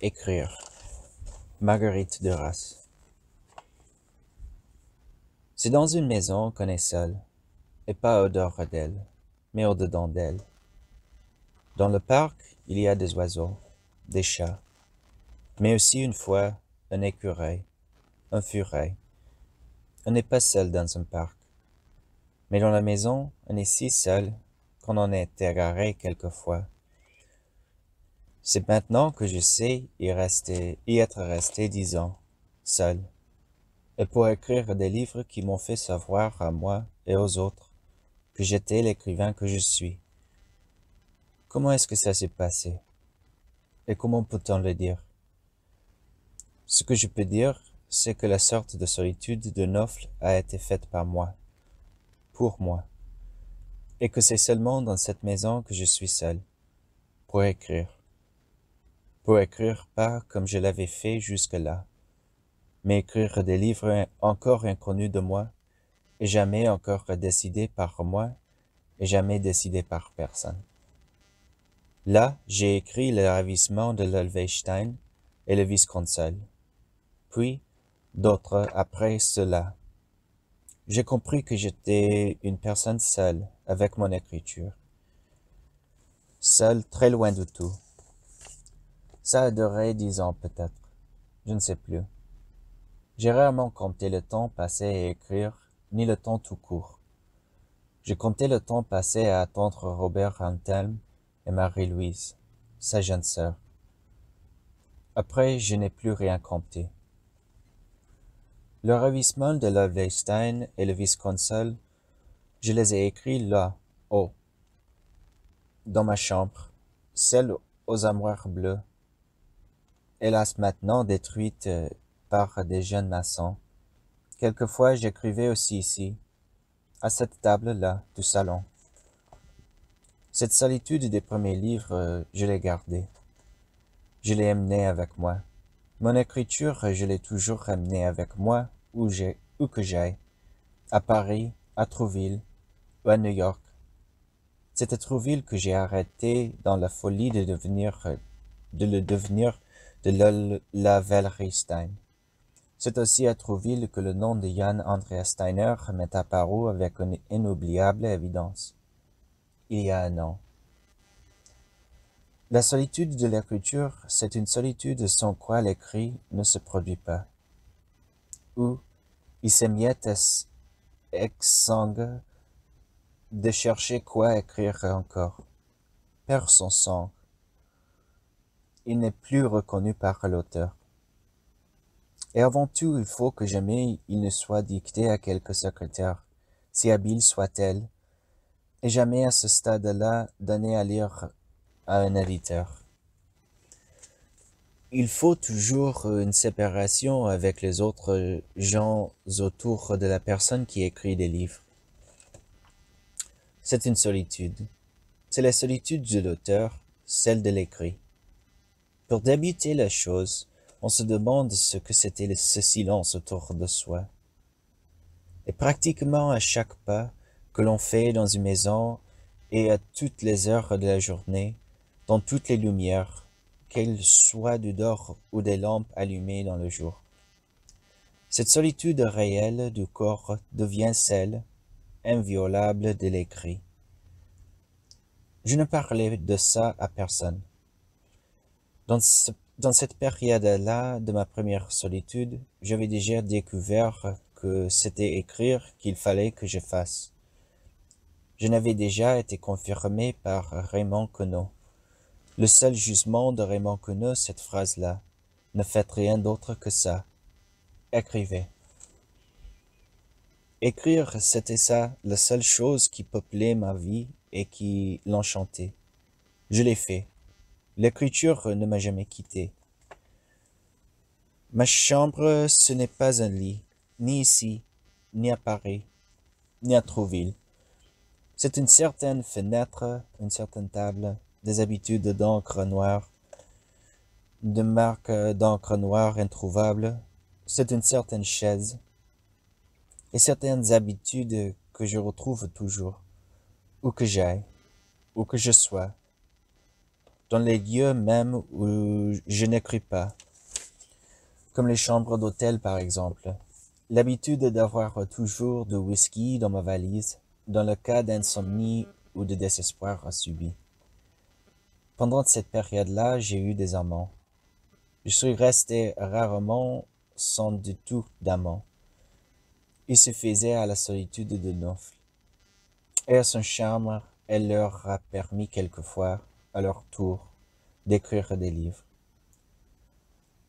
Écrire. Marguerite Duras. C'est dans une maison qu'on est seul, et pas au dehors d'elle, mais au dedans d'elle. Dans le parc, il y a des oiseaux, des chats, mais aussi une fois un écureuil, un furet. On n'est pas seul dans un parc, mais dans la maison, on est si seul qu'on en est égaré quelquefois. C'est maintenant que je sais y rester, y être resté dix ans, seul, et pour écrire des livres qui m'ont fait savoir à moi et aux autres que j'étais l'écrivain que je suis. Comment est-ce que ça s'est passé Et comment peut-on le dire Ce que je peux dire, c'est que la sorte de solitude de Nofle a été faite par moi, pour moi, et que c'est seulement dans cette maison que je suis seul, pour écrire pour écrire pas comme je l'avais fait jusque-là, mais écrire des livres encore inconnus de moi, et jamais encore décidés par moi, et jamais décidés par personne. Là, j'ai écrit le ravissement de l'Helvestein et le vice-consul, puis d'autres après cela. J'ai compris que j'étais une personne seule avec mon écriture, seule très loin de tout. Ça durerait dix ans peut-être. Je ne sais plus. J'ai rarement compté le temps passé à écrire, ni le temps tout court. J'ai compté le temps passé à attendre Robert Rantelm et Marie-Louise, sa jeune sœur. Après, je n'ai plus rien compté. Le ravissement de Lovestein et le vice je les ai écrits là, haut, dans ma chambre, celle aux armoires bleues, hélas maintenant détruite euh, par des jeunes maçons. Quelquefois j'écrivais aussi ici, à cette table-là du salon. Cette solitude des premiers livres, euh, je l'ai gardée. Je l'ai amenée avec moi. Mon écriture, je l'ai toujours emmenée avec moi, où, j'ai, où que j'aille, à Paris, à Trouville, ou à New York. C'est à Trouville que j'ai arrêté dans la folie de devenir, euh, de le devenir de Valerie Stein. C'est aussi à Trouville que le nom de Jan andré Steiner à apparu avec une inoubliable évidence. Il y a un an. La solitude de l'écriture, c'est une solitude sans quoi l'écrit ne se produit pas. Où, ex-sangue, de chercher quoi écrire encore. Perd son sang, il n'est plus reconnu par l'auteur. Et avant tout, il faut que jamais il ne soit dicté à quelque secrétaire, si habile soit-elle, et jamais à ce stade-là donné à lire à un éditeur. Il faut toujours une séparation avec les autres gens autour de la personne qui écrit des livres. C'est une solitude. C'est la solitude de l'auteur, celle de l'écrit. Pour débuter la chose, on se demande ce que c'était ce silence autour de soi. Et pratiquement à chaque pas que l'on fait dans une maison et à toutes les heures de la journée, dans toutes les lumières, qu'elles soient du dehors ou des lampes allumées dans le jour. Cette solitude réelle du corps devient celle inviolable de l'écrit. Je ne parlais de ça à personne. Dans, cette période-là de ma première solitude, j'avais déjà découvert que c'était écrire qu'il fallait que je fasse. Je n'avais déjà été confirmé par Raymond Queneau. Le seul jugement de Raymond Queneau, cette phrase-là. Ne faites rien d'autre que ça. Écrivez. Écrire, c'était ça, la seule chose qui peuplait ma vie et qui l'enchantait. Je l'ai fait. L'écriture euh, ne m'a jamais quitté. Ma chambre, ce n'est pas un lit, ni ici, ni à Paris, ni à Trouville. C'est une certaine fenêtre, une certaine table, des habitudes d'encre noire, de marques d'encre noire introuvable. C'est une certaine chaise et certaines habitudes que je retrouve toujours, où que j'aille, où que je sois dans les lieux même où je n'écris pas, comme les chambres d'hôtel par exemple. L'habitude d'avoir toujours du whisky dans ma valise, dans le cas d'insomnie ou de désespoir subi. Pendant cette période-là, j'ai eu des amants. Je suis resté rarement sans du tout d'amant. Il se faisait à la solitude de Nofl. Et à son charme, elle leur a permis quelquefois à leur tour d'écrire des livres.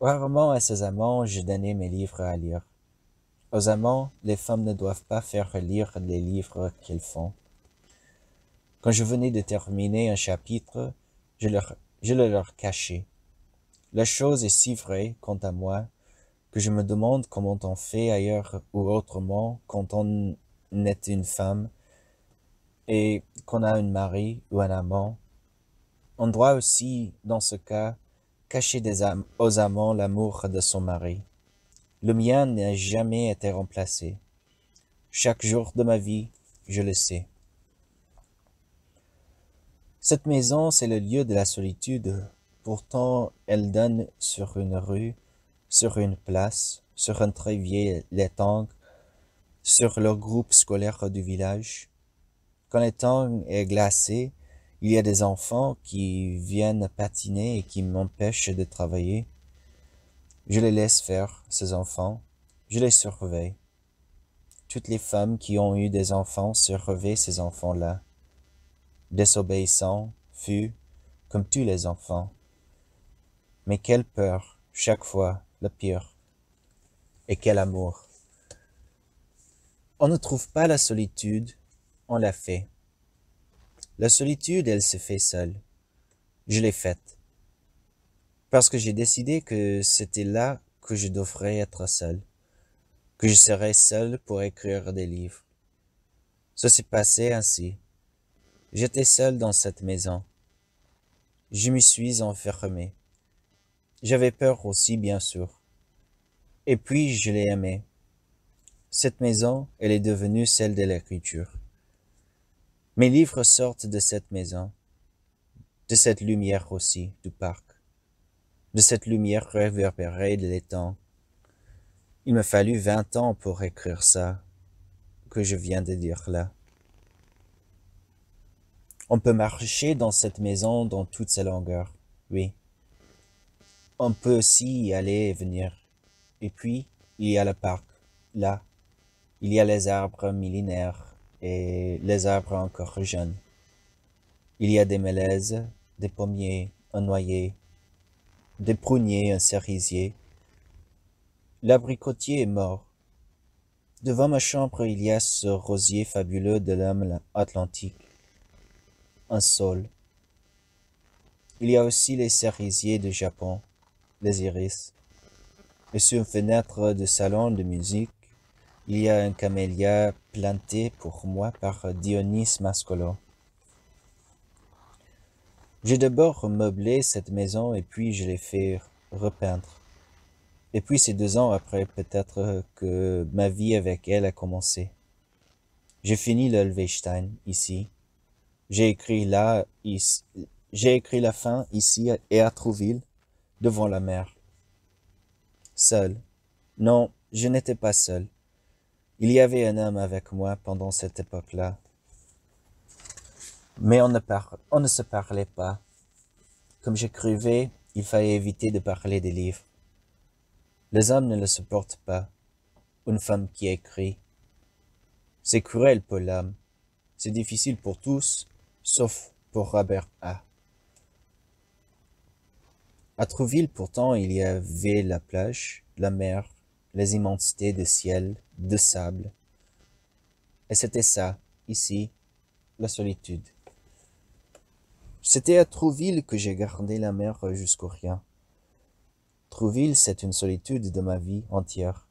Rarement à ses amants j'ai donné mes livres à lire. Aux amants, les femmes ne doivent pas faire lire les livres qu'elles font. Quand je venais de terminer un chapitre, je, leur, je le leur cachais. La chose est si vraie, quant à moi, que je me demande comment on fait ailleurs ou autrement quand on est une femme et qu'on a un mari ou un amant on doit aussi, dans ce cas, cacher des aux amants l'amour de son mari. Le mien n'a jamais été remplacé. Chaque jour de ma vie, je le sais. Cette maison, c'est le lieu de la solitude. Pourtant, elle donne sur une rue, sur une place, sur un très vieil étang, sur le groupe scolaire du village. Quand l'étang est glacé, il y a des enfants qui viennent patiner et qui m'empêchent de travailler. Je les laisse faire, ces enfants. Je les surveille. Toutes les femmes qui ont eu des enfants surveillent ces enfants-là. Désobéissant, fut, comme tous les enfants. Mais quelle peur, chaque fois, le pire. Et quel amour. On ne trouve pas la solitude, on la fait. La solitude, elle se fait seule. Je l'ai faite. Parce que j'ai décidé que c'était là que je devrais être seul. Que je serais seul pour écrire des livres. Ça s'est passé ainsi. J'étais seul dans cette maison. Je m'y suis enfermé. J'avais peur aussi, bien sûr. Et puis, je l'ai aimé. Cette maison, elle est devenue celle de l'écriture. Mes livres sortent de cette maison, de cette lumière aussi du parc, de cette lumière réverbérée de l'étang. Il me fallut vingt ans pour écrire ça que je viens de dire là. On peut marcher dans cette maison dans toute sa longueur, oui. On peut aussi y aller et venir. Et puis, il y a le parc, là. Il y a les arbres millénaires, et les arbres encore jeunes. Il y a des mélèzes, des pommiers, un noyer, des pruniers, un cerisier. L'abricotier est mort. Devant ma chambre, il y a ce rosier fabuleux de l'âme atlantique, un sol. Il y a aussi les cerisiers de Japon, les iris. Et sur une fenêtre de salon de musique, il y a un camélia planté pour moi par Dionys Mascolo. J'ai d'abord meublé cette maison et puis je l'ai fait repeindre. Et puis c'est deux ans après peut-être que ma vie avec elle a commencé. J'ai fini le ici. J'ai écrit là, j'ai écrit la fin ici et à Trouville, devant la mer. Seul. Non, je n'étais pas seul. Il y avait un homme avec moi pendant cette époque-là, mais on ne, on ne se parlait pas. Comme j'écrivais, il fallait éviter de parler des livres. Les hommes ne le supportent pas. Une femme qui écrit. C'est cruel pour l'homme. C'est difficile pour tous, sauf pour Robert A. À Trouville, pourtant, il y avait la plage, la mer, les immensités de ciel, de sable. Et c'était ça, ici, la solitude. C'était à Trouville que j'ai gardé la mer jusqu'au rien. Trouville, c'est une solitude de ma vie entière.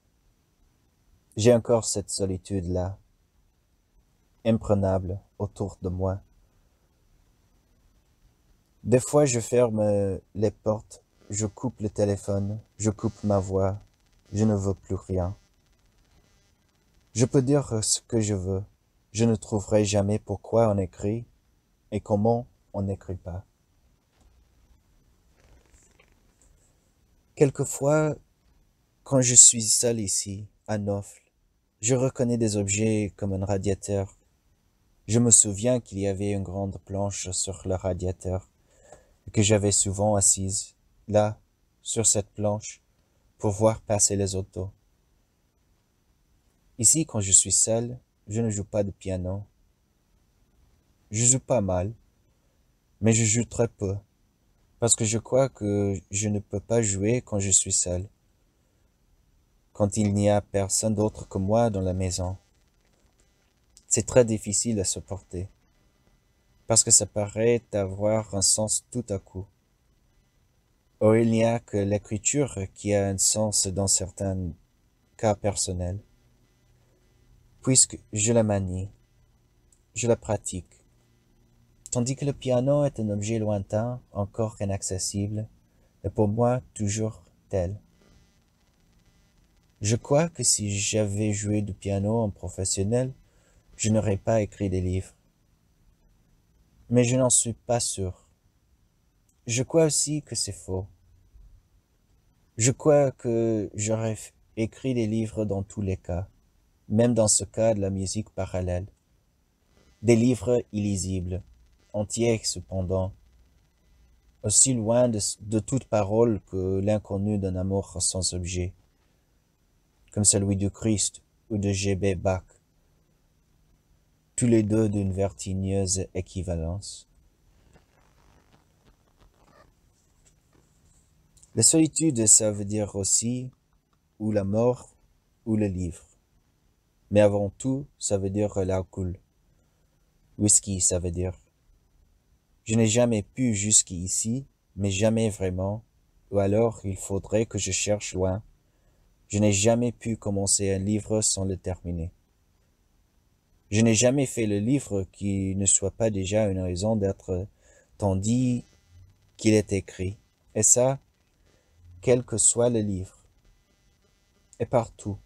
J'ai encore cette solitude-là, imprenable autour de moi. Des fois, je ferme les portes, je coupe le téléphone, je coupe ma voix, je ne veux plus rien. Je peux dire ce que je veux, je ne trouverai jamais pourquoi on écrit et comment on n'écrit pas. Quelquefois, quand je suis seul ici, à Nofle, je reconnais des objets comme un radiateur. Je me souviens qu'il y avait une grande planche sur le radiateur, que j'avais souvent assise, là, sur cette planche, pour voir passer les autos. Ici, quand je suis seul, je ne joue pas de piano. Je joue pas mal, mais je joue très peu, parce que je crois que je ne peux pas jouer quand je suis seul, quand il n'y a personne d'autre que moi dans la maison. C'est très difficile à supporter, parce que ça paraît avoir un sens tout à coup. Or, il n'y a que l'écriture qui a un sens dans certains cas personnels. Puisque je la manie, je la pratique. Tandis que le piano est un objet lointain, encore inaccessible, et pour moi toujours tel. Je crois que si j'avais joué du piano en professionnel, je n'aurais pas écrit des livres. Mais je n'en suis pas sûr. Je crois aussi que c'est faux. Je crois que j'aurais écrit des livres dans tous les cas, même dans ce cas de la musique parallèle. Des livres illisibles, entiers cependant, aussi loin de, toute parole que l'inconnu d'un amour sans objet, comme celui du Christ ou de G.B. Bach, tous les deux d'une vertigineuse équivalence. La solitude, ça veut dire aussi ou la mort ou le livre. Mais avant tout, ça veut dire la l'alcool. Whisky, ça veut dire. Je n'ai jamais pu jusqu'ici, mais jamais vraiment, ou alors il faudrait que je cherche loin. Je n'ai jamais pu commencer un livre sans le terminer. Je n'ai jamais fait le livre qui ne soit pas déjà une raison d'être, tandis qu'il est écrit. Et ça, quel que soit le livre. Et partout,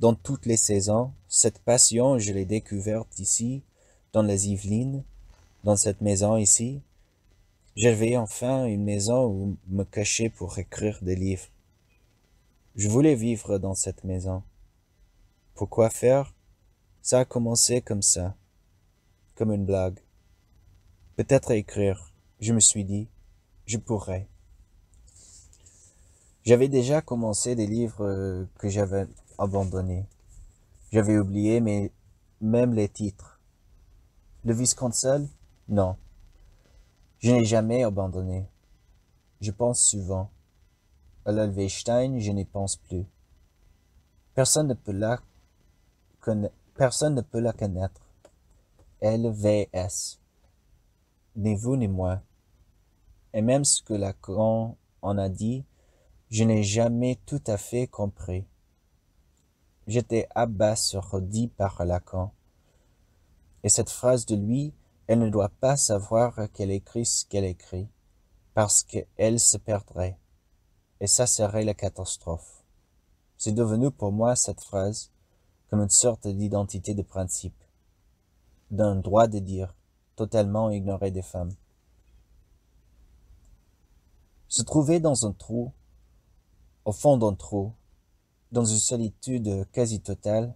dans toutes les saisons, cette passion, je l'ai découverte ici, dans les Yvelines, dans cette maison ici. J'avais enfin une maison où me cacher pour écrire des livres. Je voulais vivre dans cette maison. Pourquoi faire Ça a commencé comme ça, comme une blague. Peut-être écrire, je me suis dit, je pourrais. J'avais déjà commencé des livres euh, que j'avais abandonnés. J'avais oublié même les titres. Le vice-consul Non. Je n'ai jamais abandonné. Je pense souvent. À je n'y pense plus. Personne ne peut la, Personne ne peut la connaître. LVS. Ni vous ni moi. Et même ce que Lacan en a dit, je n'ai jamais tout à fait compris. J'étais abasourdi par Lacan. Et cette phrase de lui, elle ne doit pas savoir qu'elle écrit ce qu'elle écrit, parce qu'elle se perdrait. Et ça serait la catastrophe. C'est devenu pour moi cette phrase comme une sorte d'identité de principe, d'un droit de dire, totalement ignoré des femmes. Se trouver dans un trou au fond d'un trou, dans une solitude quasi totale,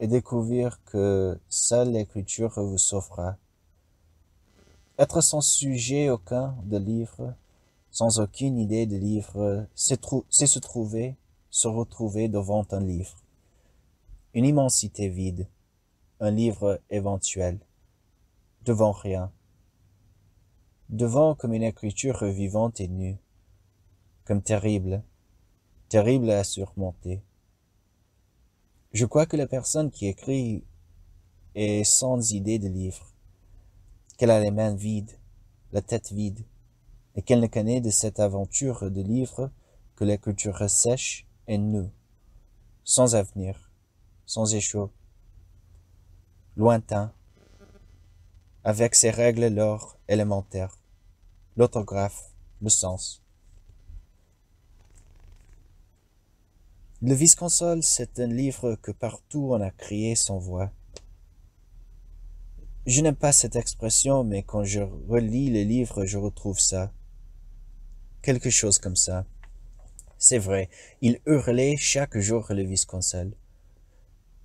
et découvrir que seule l'écriture vous sauvera. Être sans sujet aucun de livre, sans aucune idée de livre, c'est se trouver, se retrouver devant un livre. Une immensité vide, un livre éventuel, devant rien, devant comme une écriture vivante et nue, comme terrible, terrible à surmonter. Je crois que la personne qui écrit est sans idée de livre, qu'elle a les mains vides, la tête vide, et qu'elle ne connaît de cette aventure de livre que la culture sèche et nue, sans avenir, sans écho, lointain, avec ses règles l'or élémentaire, l'autographe, le sens. Le vice c'est un livre que partout on a crié sans voix. Je n'aime pas cette expression, mais quand je relis le livre, je retrouve ça. Quelque chose comme ça. C'est vrai, il hurlait chaque jour le vice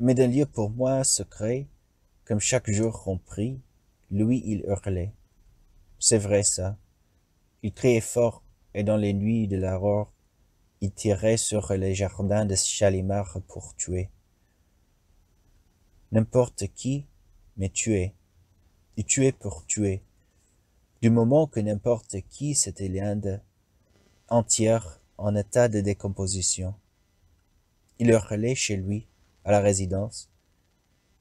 Mais d'un lieu pour moi secret, comme chaque jour on prie, lui il hurlait. C'est vrai ça. Il criait fort, et dans les nuits de l'aurore, il tirait sur les jardins de Chalimar pour tuer. N'importe qui, mais tuer. Et tuer pour tuer. Du moment que n'importe qui, c'était l'Inde entière en état de décomposition. Il le chez lui, à la résidence,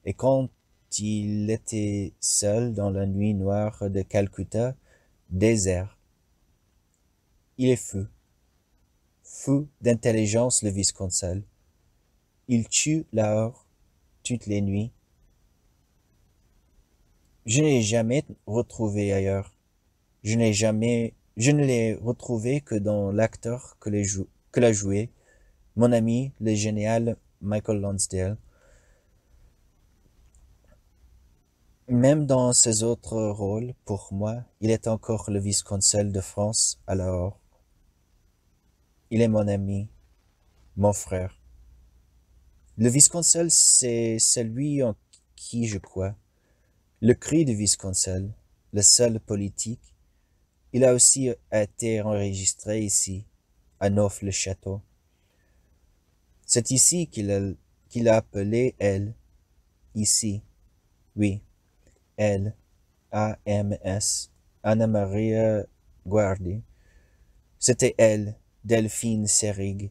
et quand il était seul dans la nuit noire de Calcutta, désert, il est feu. Fou d'intelligence le vice-consul. Il tue Lahore toutes les nuits. Je ne l'ai jamais retrouvé ailleurs. Je n'ai jamais, je ne l'ai retrouvé que dans l'acteur que, l'a joué, mon ami, le génial Michael Lonsdale. Même dans ses autres rôles, pour moi, il est encore le vice-consul de France, alors il est mon ami, mon frère. Le visconcel, c'est celui en qui je crois. Le cri du visconcel, le seul politique, il a aussi été enregistré ici, à Neuf-le-Château. C'est ici qu'il a, qu'il a appelé elle, ici, oui, elle, A-M-S, Anna Maria Guardi. C'était elle Delphine Serig.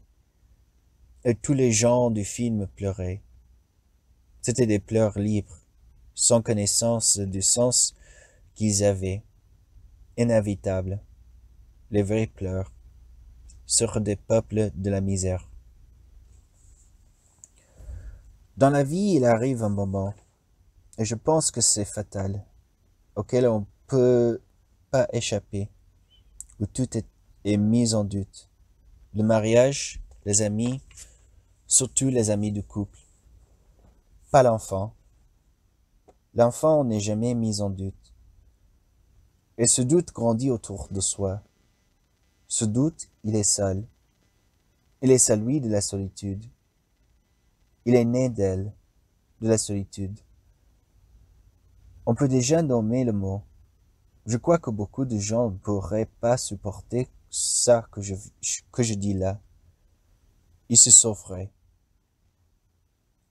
Et tous les gens du film pleuraient. C'était des pleurs libres, sans connaissance du sens qu'ils avaient, inévitables, les vrais pleurs, sur des peuples de la misère. Dans la vie, il arrive un moment, et je pense que c'est fatal, auquel on peut pas échapper, où tout est mis en doute, le mariage, les amis, surtout les amis du couple. Pas l'enfant. L'enfant n'est jamais mis en doute. Et ce doute grandit autour de soi. Ce doute, il est seul. Il est celui de la solitude. Il est né d'elle, de la solitude. On peut déjà nommer le mot. Je crois que beaucoup de gens ne pourraient pas supporter ça que je, que je dis là, il se sauverait.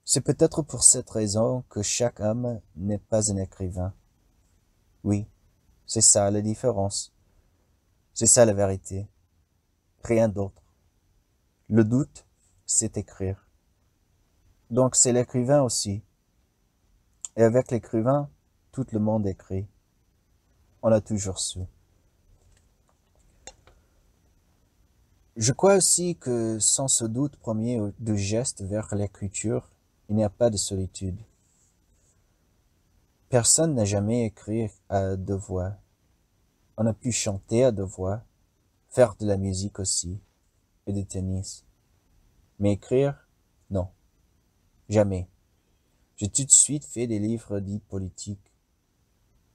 C'est peut-être pour cette raison que chaque homme n'est pas un écrivain. Oui, c'est ça la différence. C'est ça la vérité. Rien d'autre. Le doute, c'est écrire. Donc c'est l'écrivain aussi. Et avec l'écrivain, tout le monde écrit. On a toujours su. Je crois aussi que sans ce doute premier de geste vers la culture, il n'y a pas de solitude. Personne n'a jamais écrit à deux voix. On a pu chanter à deux voix, faire de la musique aussi, et du tennis. Mais écrire, non. Jamais. J'ai tout de suite fait des livres dits politiques.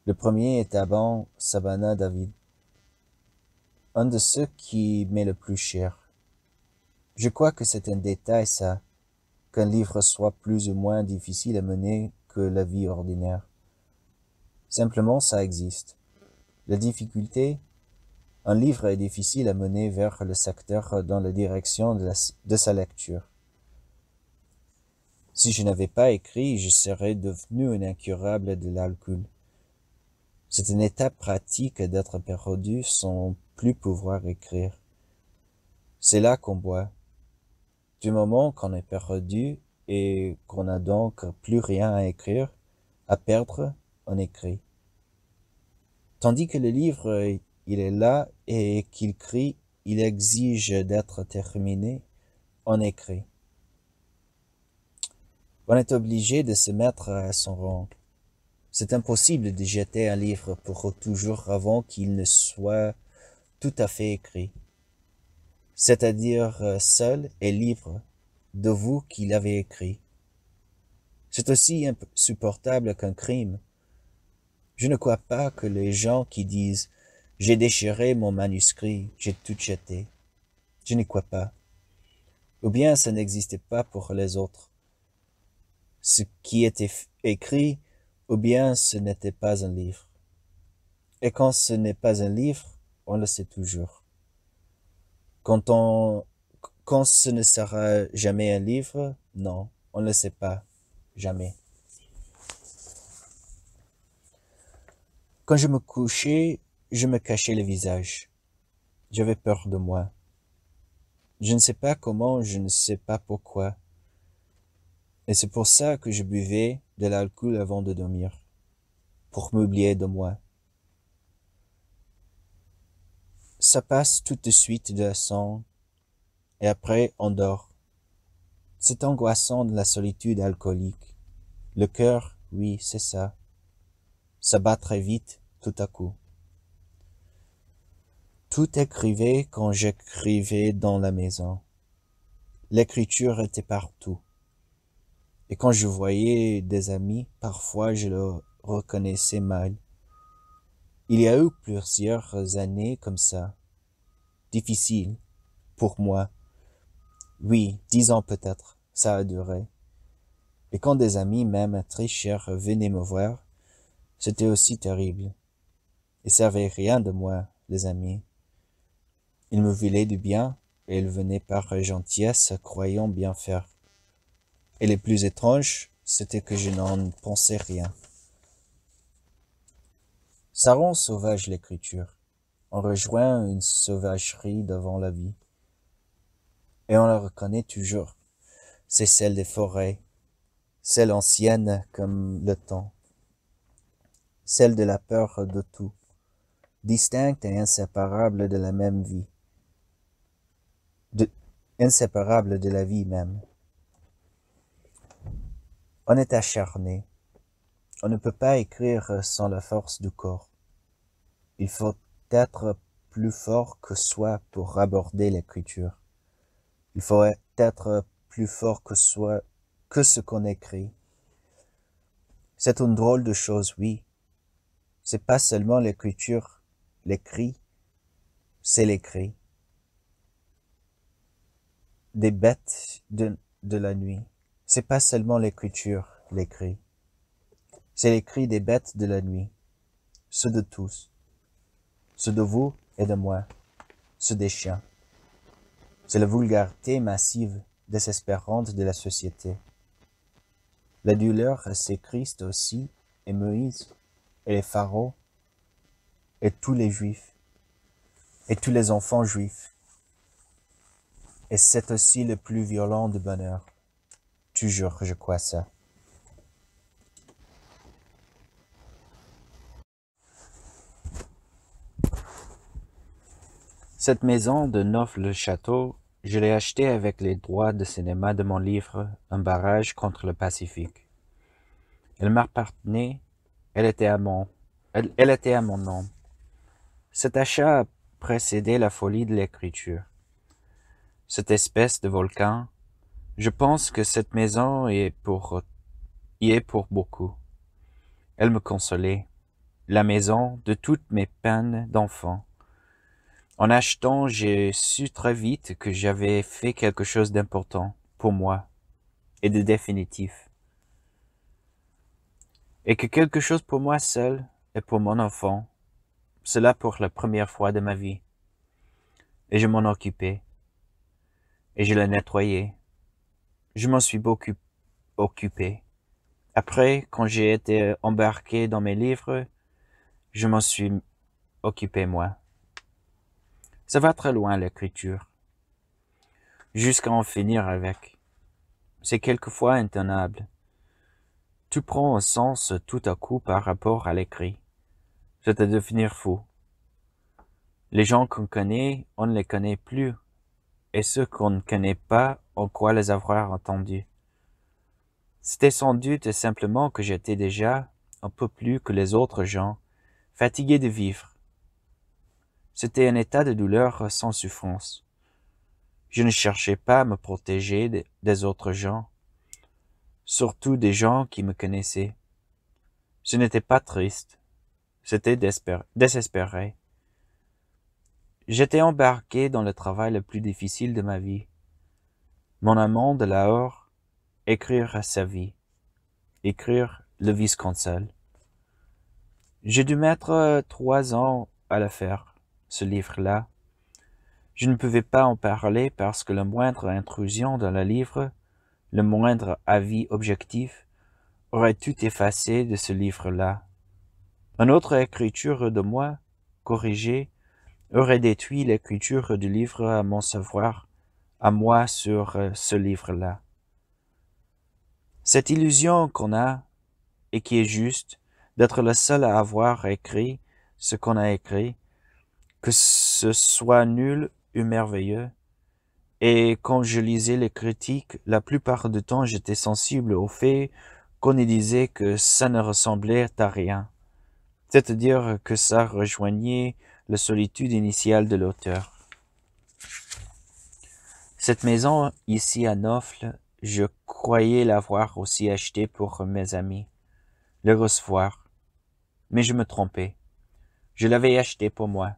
Le premier est avant Sabana David un de ceux qui m'est le plus cher. Je crois que c'est un détail, ça, qu'un livre soit plus ou moins difficile à mener que la vie ordinaire. Simplement, ça existe. La difficulté, un livre est difficile à mener vers le secteur dans la direction de, sa lecture. Si je n'avais pas écrit, je serais devenu un incurable de l'alcool. C'est une étape pratique d'être perdu sans plus pouvoir écrire. C'est là qu'on boit. Du moment qu'on est perdu et qu'on n'a donc plus rien à écrire, à perdre, on écrit. Tandis que le livre, il est là et qu'il crie, il exige d'être terminé, on écrit. On est obligé de se mettre à son rang. C'est impossible de jeter un livre pour toujours avant qu'il ne soit tout à fait écrit, c'est-à-dire euh, seul et libre de vous qui l'avez écrit. C'est aussi insupportable qu'un crime. Je ne crois pas que les gens qui disent j'ai déchiré mon manuscrit, j'ai tout jeté. Je n'y crois pas. Ou bien ça n'existait pas pour les autres. Ce qui était écrit ou bien ce n'était pas un livre. Et quand ce n'est pas un livre, on le sait toujours. Quand on, quand ce ne sera jamais un livre, non, on ne le sait pas, jamais. Quand je me couchais, je me cachais le visage. J'avais peur de moi. Je ne sais pas comment, je ne sais pas pourquoi. Et c'est pour ça que je buvais de l'alcool avant de dormir, pour m'oublier de moi. Ça passe tout de suite de la sang, et après on dort. C'est angoissant de la solitude alcoolique. Le cœur, oui, c'est ça. Ça bat très vite, tout à coup. Tout écrivait quand j'écrivais dans la maison. L'écriture était partout. Et quand je voyais des amis, parfois je le reconnaissais mal. Il y a eu plusieurs années comme ça. Difficile, Pour moi. Oui, dix ans peut-être. Ça a duré. Et quand des amis, même très chers, venaient me voir, c'était aussi terrible. Ils savaient rien de moi, les amis. Ils me voulaient du bien, et ils venaient par gentillesse, croyant bien faire. Et le plus étrange, c'était que je n'en pensais rien. Ça sauvage l'écriture. On rejoint une sauvagerie devant la vie. Et on la reconnaît toujours. C'est celle des forêts, celle ancienne comme le temps, celle de la peur de tout, distincte et inséparable de la même vie, inséparable de la vie même. On est acharné. On ne peut pas écrire sans la force du corps. Il faut être plus fort que soi pour aborder l'écriture. Il faut être plus fort que soi que ce qu'on écrit. C'est une drôle de chose, oui. C'est pas seulement l'écriture, l'écrit, c'est l'écrit. Des bêtes de, de la nuit. C'est pas seulement l'écriture, l'écrit, C'est l'écrit des bêtes de la nuit, ceux de tous, ceux de vous et de moi, ceux des chiens. C'est la vulgarité massive, désespérante de la société. La douleur, c'est Christ aussi, et Moïse, et les pharaons, et tous les juifs, et tous les enfants juifs. Et c'est aussi le plus violent de bonheur. Toujours, je crois ça. Cette maison de Neuf-le-Château, je l'ai achetée avec les droits de cinéma de mon livre Un barrage contre le Pacifique. Elle m'appartenait, elle était à mon, elle, était à mon nom. Cet achat a précédé la folie de l'écriture. Cette espèce de volcan je pense que cette maison est pour, y est pour beaucoup. Elle me consolait, la maison de toutes mes peines d'enfant. En achetant, j'ai su très vite que j'avais fait quelque chose d'important pour moi et de définitif. Et que quelque chose pour moi seul et pour mon enfant, cela pour la première fois de ma vie. Et je m'en occupais. Et je la nettoyais je m'en suis beaucoup occupé. Après, quand j'ai été embarqué dans mes livres, je m'en suis occupé moi. Ça va très loin l'écriture, jusqu'à en finir avec. C'est quelquefois intenable. Tout prend un sens tout à coup par rapport à l'écrit. C'est à devenir fou. Les gens qu'on connaît, on ne les connaît plus, et ceux qu'on ne connaît pas, en quoi les avoir entendus. C'était sans doute simplement que j'étais déjà un peu plus que les autres gens, fatigué de vivre. C'était un état de douleur sans souffrance. Je ne cherchais pas à me protéger des autres gens, surtout des gens qui me connaissaient. Ce n'était pas triste, c'était désespéré. J'étais embarqué dans le travail le plus difficile de ma vie. Mon amant de Lahore, écrire sa vie, écrire le vice-consul. J'ai dû mettre euh, trois ans à le faire, ce livre-là. Je ne pouvais pas en parler parce que la moindre intrusion dans le livre, le moindre avis objectif, aurait tout effacé de ce livre-là. Une autre écriture de moi, corrigée, aurait détruit l'écriture du livre à mon savoir à moi sur euh, ce livre-là. Cette illusion qu'on a, et qui est juste, d'être le seul à avoir écrit ce qu'on a écrit, que ce soit nul ou merveilleux, et quand je lisais les critiques, la plupart du temps j'étais sensible au fait qu'on y disait que ça ne ressemblait à rien, c'est-à-dire que ça rejoignait la solitude initiale de l'auteur. Cette maison ici à Nofle, je croyais l'avoir aussi achetée pour mes amis, le recevoir. Mais je me trompais. Je l'avais achetée pour moi.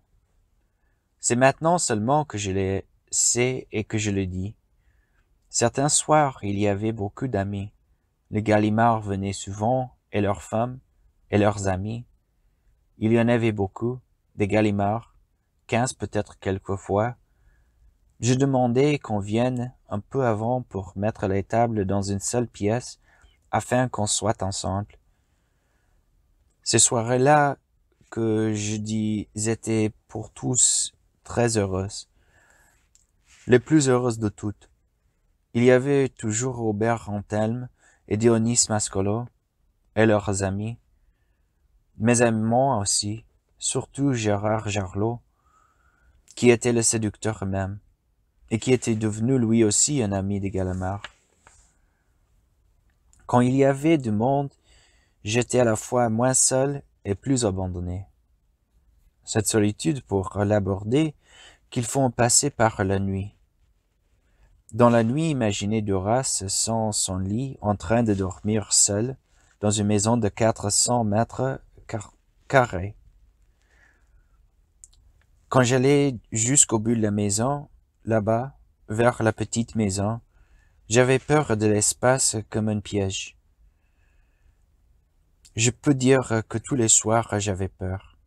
C'est maintenant seulement que je le sais et que je le dis. Certains soirs, il y avait beaucoup d'amis. Les gallimards venaient souvent, et leurs femmes, et leurs amis. Il y en avait beaucoup, des Gallimards, quinze peut-être quelquefois, je demandais qu'on vienne un peu avant pour mettre les tables dans une seule pièce afin qu'on soit ensemble. Ces soirées-là que je dis étaient pour tous très heureuses, les plus heureuses de toutes. Il y avait toujours Robert Rantelme et Dionis Mascolo et leurs amis, mes amis moi aussi, surtout Gérard Jarlot, qui était le séducteur même et qui était devenu lui aussi un ami de Gallimard. Quand il y avait du monde, j'étais à la fois moins seul et plus abandonné. Cette solitude, pour l'aborder, qu'il faut passer par la nuit. Dans la nuit, imaginez Duras sans son lit, en train de dormir seul, dans une maison de 400 mètres carrés. Quand j'allais jusqu'au bout de la maison, là-bas, vers la petite maison, j'avais peur de l'espace comme un piège. Je peux dire que tous les soirs j'avais peur.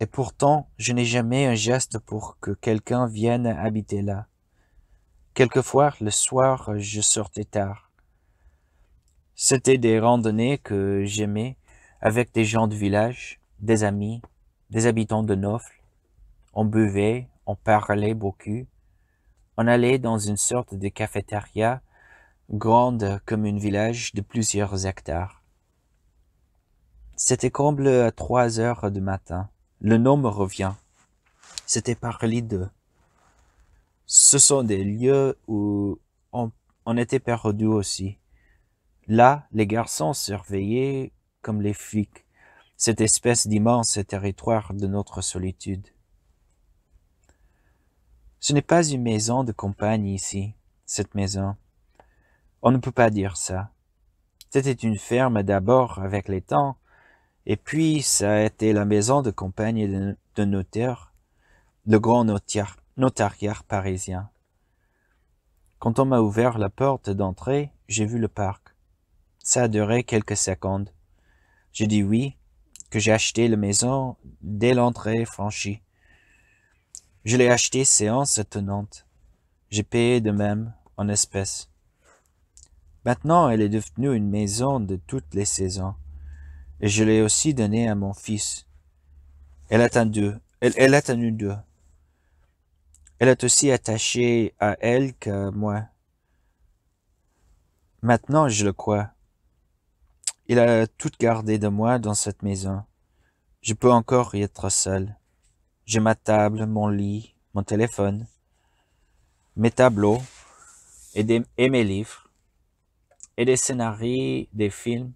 Et pourtant, je n'ai jamais un geste pour que quelqu'un vienne habiter là. Quelquefois, le soir, je sortais tard. C'était des randonnées que j'aimais avec des gens du village, des amis, des habitants de Nofle. On buvait, on parlait beaucoup. On allait dans une sorte de cafétéria, grande comme un village de plusieurs hectares. C'était comble à trois heures du matin. Le nom me revient. C'était les deux. Ce sont des lieux où on, on était perdu aussi. Là, les garçons surveillaient comme les flics cette espèce d'immense territoire de notre solitude. Ce n'est pas une maison de campagne ici, cette maison. On ne peut pas dire ça. C'était une ferme d'abord avec les temps, et puis ça a été la maison de campagne de, notaire, le grand notaire, notariat parisien. Quand on m'a ouvert la porte d'entrée, j'ai vu le parc. Ça a duré quelques secondes. J'ai dit oui, que j'ai acheté la maison dès l'entrée franchie. Je l'ai acheté séance étonnante. J'ai payé de même, en espèces. Maintenant, elle est devenue une maison de toutes les saisons. Et je l'ai aussi donnée à mon fils. Elle est deux. elle, elle a deux. Elle est aussi attachée à elle qu'à moi. Maintenant, je le crois. Il a tout gardé de moi dans cette maison. Je peux encore y être seul. J'ai ma table, mon lit, mon téléphone, mes tableaux et, et mes livres, et des scénarios, des films.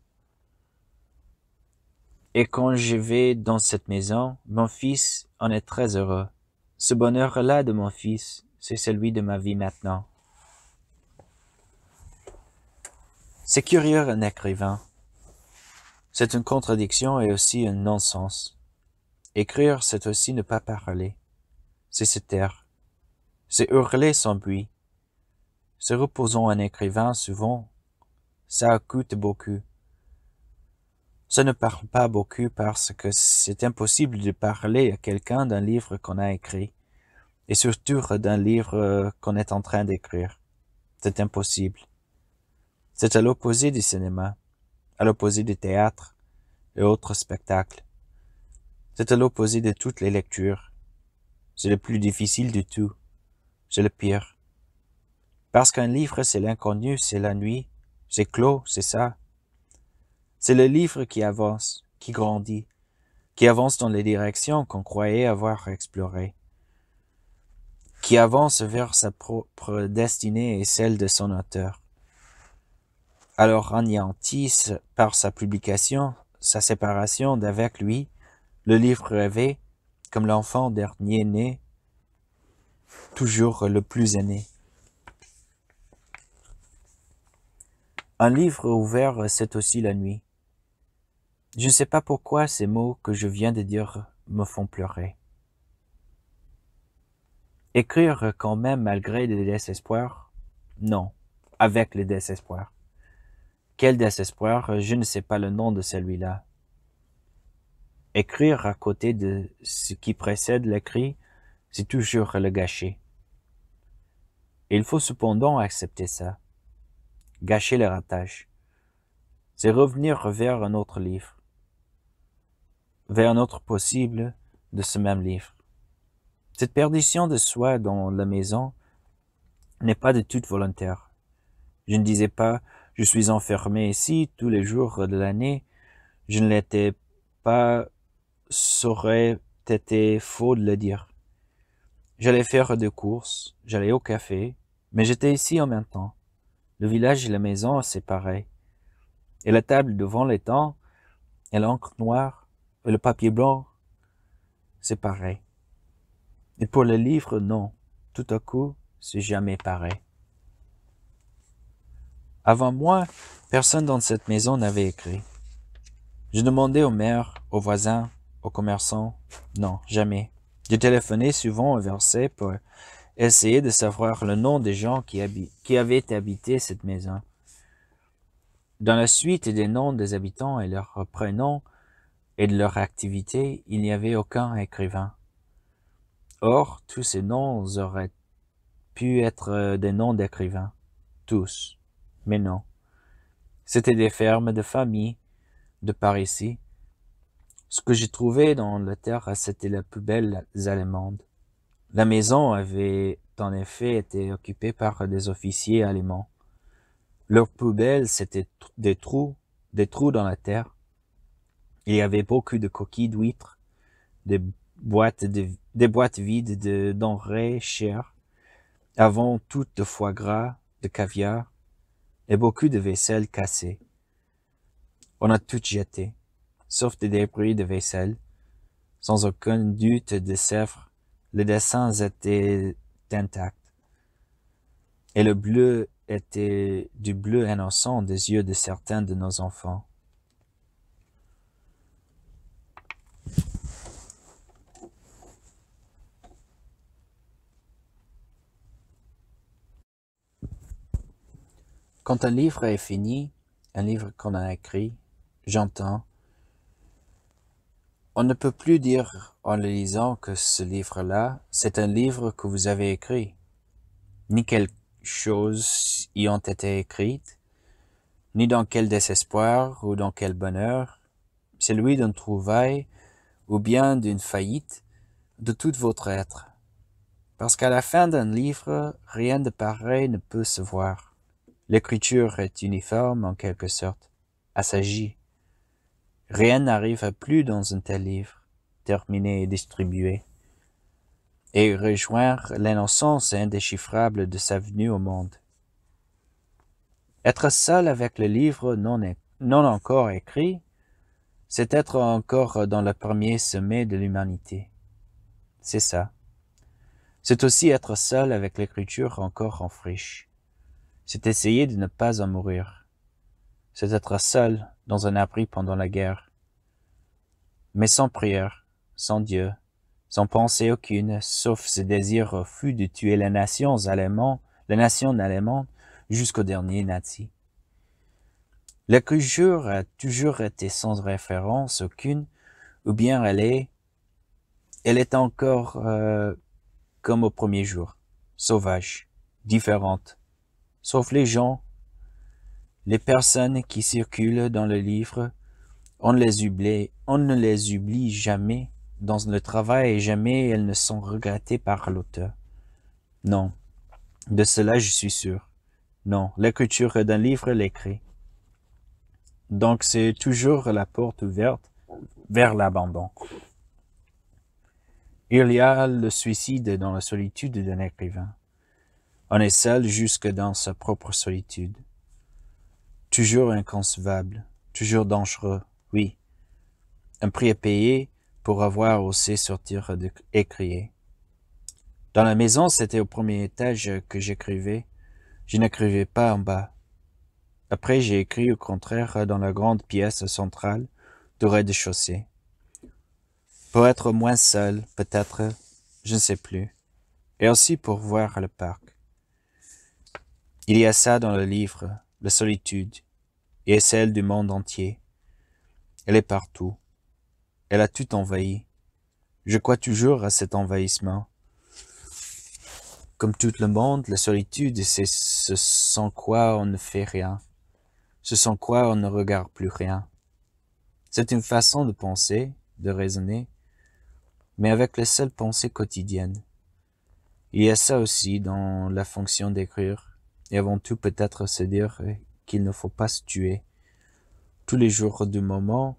Et quand je vais dans cette maison, mon fils en est très heureux. Ce bonheur-là de mon fils, c'est celui de ma vie maintenant. C'est curieux un écrivain. C'est une contradiction et aussi un non-sens. Écrire, c'est aussi ne pas parler. C'est se taire. C'est hurler sans bruit. Se reposant en écrivain, souvent, ça coûte beaucoup. Ça ne parle pas beaucoup parce que c'est impossible de parler à quelqu'un d'un livre qu'on a écrit, et surtout d'un livre euh, qu'on est en train d'écrire. C'est impossible. C'est à l'opposé du cinéma, à l'opposé du théâtre et autres spectacles à l'opposé de toutes les lectures. C'est le plus difficile de tout. C'est le pire. Parce qu'un livre, c'est l'inconnu, c'est la nuit, c'est clos, c'est ça. C'est le livre qui avance, qui grandit, qui avance dans les directions qu'on croyait avoir explorées, qui avance vers sa propre destinée et celle de son auteur. Alors anéantis par sa publication, sa séparation d'avec lui, le livre rêvé, comme l'enfant dernier né, toujours le plus aîné. Un livre ouvert, c'est aussi la nuit. Je ne sais pas pourquoi ces mots que je viens de dire me font pleurer. Écrire quand même malgré le désespoir Non, avec le désespoir. Quel désespoir, je ne sais pas le nom de celui-là. Écrire à côté de ce qui précède l'écrit, c'est toujours le gâcher. Il faut cependant accepter ça. Gâcher le ratage, c'est revenir vers un autre livre, vers un autre possible de ce même livre. Cette perdition de soi dans la maison n'est pas de toute volontaire. Je ne disais pas je suis enfermé ici tous les jours de l'année, je ne l'étais pas aurait été faux de le dire. J'allais faire des courses, j'allais au café, mais j'étais ici en même temps. Le village et la maison c'est pareil. Et la table devant l'étang, et l'encre noire, et le papier blanc, c'est pareil. Et pour le livre, non. Tout à coup, c'est jamais pareil. Avant moi, personne dans cette maison n'avait écrit. Je demandais au maire, aux voisins, aux commerçants Non, jamais. Je téléphonais souvent au verset pour essayer de savoir le nom des gens qui, avaient habité cette maison. Dans la suite des noms des habitants et leurs prénoms et de leur activité, il n'y avait aucun écrivain. Or, tous ces noms auraient pu être euh, des noms d'écrivains. Tous. Mais non. C'était des fermes de famille, de par ici, ce que j'ai trouvé dans la terre, c'était la plus belle allemande. La maison avait en effet été occupée par des officiers allemands. Leurs poubelles, c'était des trous, des trous dans la terre. Il y avait beaucoup de coquilles d'huîtres, des boîtes, des boîtes vides de denrées chères, avant toutes de foie gras, de caviar, et beaucoup de vaisselle cassée. On a tout jeté sauf des débris de vaisselle. Sans aucune doute de sèvres, les dessins étaient intacts. Et le bleu était du bleu innocent des yeux de certains de nos enfants. Quand un livre est fini, un livre qu'on a écrit, j'entends, on ne peut plus dire en le lisant que ce livre-là, c'est un livre que vous avez écrit, ni quelles choses y ont été écrites, ni dans quel désespoir ou dans quel bonheur, celui d'une trouvaille ou bien d'une faillite de tout votre être. Parce qu'à la fin d'un livre, rien de pareil ne peut se voir. L'écriture est uniforme en quelque sorte, assagie, Rien n'arrive plus dans un tel livre, terminé et distribué. Et rejoindre l'innocence indéchiffrable de sa venue au monde. Être seul avec le livre non, non encore écrit, c'est être encore dans le premier sommet de l'humanité. C'est ça. C'est aussi être seul avec l'écriture encore en friche. C'est essayer de ne pas en mourir c'est être seul dans un abri pendant la guerre. Mais sans prière, sans Dieu, sans pensée aucune, sauf ce désir refus de tuer les nations allemandes, les nations allemande jusqu'au dernier nazi. La culture a toujours été sans référence aucune, ou bien elle est, elle est encore euh, comme au premier jour, sauvage, différente, sauf les gens les personnes qui circulent dans le livre, on, les oublie, on ne les oublie jamais dans le travail et jamais elles ne sont regrettées par l'auteur. Non, de cela je suis sûr. Non, l'écriture d'un livre l'écrit. Donc c'est toujours la porte ouverte vers l'abandon. Il y a le suicide dans la solitude d'un écrivain. On est seul jusque dans sa propre solitude. Toujours inconcevable, toujours dangereux, oui. Un prix à payer pour avoir osé sortir et crier. Dans la maison, c'était au premier étage que j'écrivais. Je n'écrivais pas en bas. Après, j'ai écrit au contraire dans la grande pièce centrale du rez-de-chaussée. Pour être moins seul, peut-être, je ne sais plus. Et aussi pour voir le parc. Il y a ça dans le livre, la solitude, et celle du monde entier. Elle est partout. Elle a tout envahi. Je crois toujours à cet envahissement. Comme tout le monde, la solitude, c'est ce sans quoi on ne fait rien, ce sans quoi on ne regarde plus rien. C'est une façon de penser, de raisonner, mais avec les seules pensées quotidiennes. Il y a ça aussi dans la fonction d'écrire, et avant tout peut-être se dire qu'il ne faut pas se tuer. Tous les jours du moment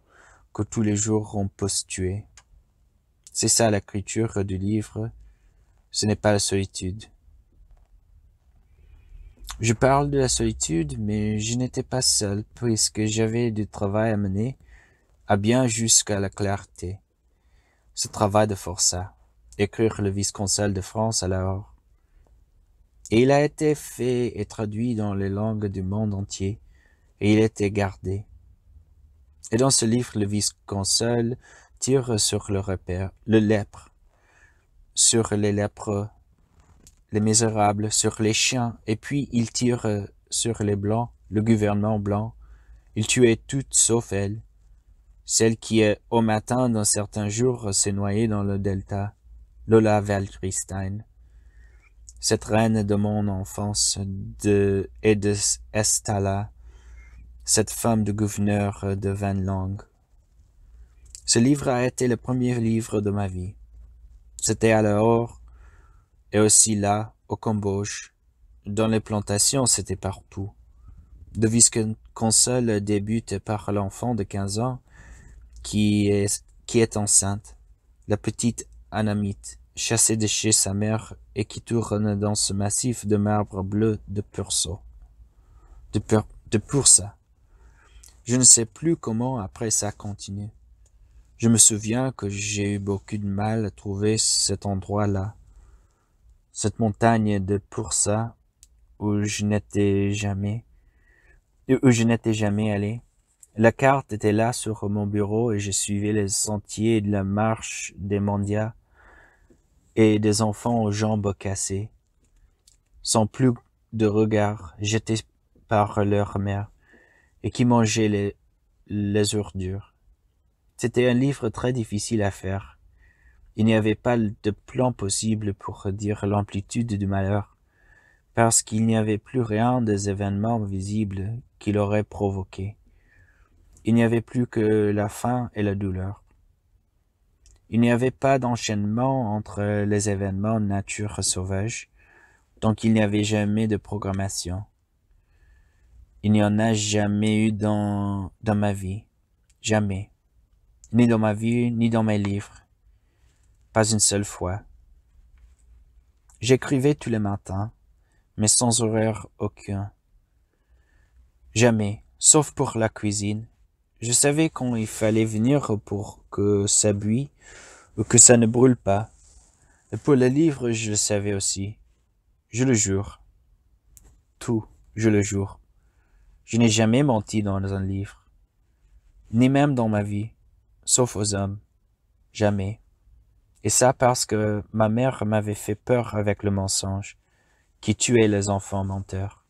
que tous les jours on peut se tuer. C'est ça l'écriture du livre. Ce n'est pas la solitude. Je parle de la solitude, mais je n'étais pas seul puisque j'avais du travail à mener à bien jusqu'à la clarté. Ce travail de forçat, écrire le vice-consul de France alors et il a été fait et traduit dans les langues du monde entier, et il était gardé. Et dans ce livre, le vice-consul tire sur le, repère, le lèpre, sur les lépreux, les misérables, sur les chiens, et puis il tire sur les blancs, le gouvernement blanc. Il tuait toutes sauf elle, celle qui est euh, au matin d'un certain jour s'est noyée dans le delta, Lola Valkristein cette reine de mon enfance de, et de Estala, cette femme de gouverneur de Van Lang. Ce livre a été le premier livre de ma vie. C'était à Lahore et aussi là, au Cambodge. Dans les plantations, c'était partout. Devis Console débute par l'enfant de 15 ans qui est, qui est enceinte, la petite Anamite chassé de chez sa mère et qui tourne dans ce massif de marbre bleu de Pursa. De, Je ne sais plus comment après ça continue. Je me souviens que j'ai eu beaucoup de mal à trouver cet endroit-là, cette montagne de Pursa où je n'étais jamais, où je n'étais jamais allé. La carte était là sur mon bureau et je suivais les sentiers de la marche des mandias et des enfants aux jambes cassées, sans plus de regard jetés par leur mère, et qui mangeaient les, les ordures C'était un livre très difficile à faire. Il n'y avait pas de plan possible pour dire l'amplitude du malheur, parce qu'il n'y avait plus rien des événements visibles qui l'auraient provoqué. Il n'y avait plus que la faim et la douleur. Il n'y avait pas d'enchaînement entre les événements nature sauvage, donc il n'y avait jamais de programmation. Il n'y en a jamais eu dans, dans ma vie. Jamais. Ni dans ma vie, ni dans mes livres. Pas une seule fois. J'écrivais tous les matins, mais sans horreur aucun. Jamais, sauf pour la cuisine, je savais quand il fallait venir pour que ça buille ou que ça ne brûle pas. Et pour le livre, je le savais aussi. Je le jure. Tout, je le jure. Je n'ai jamais menti dans un livre, ni même dans ma vie, sauf aux hommes. Jamais. Et ça parce que ma mère m'avait fait peur avec le mensonge, qui tuait les enfants menteurs.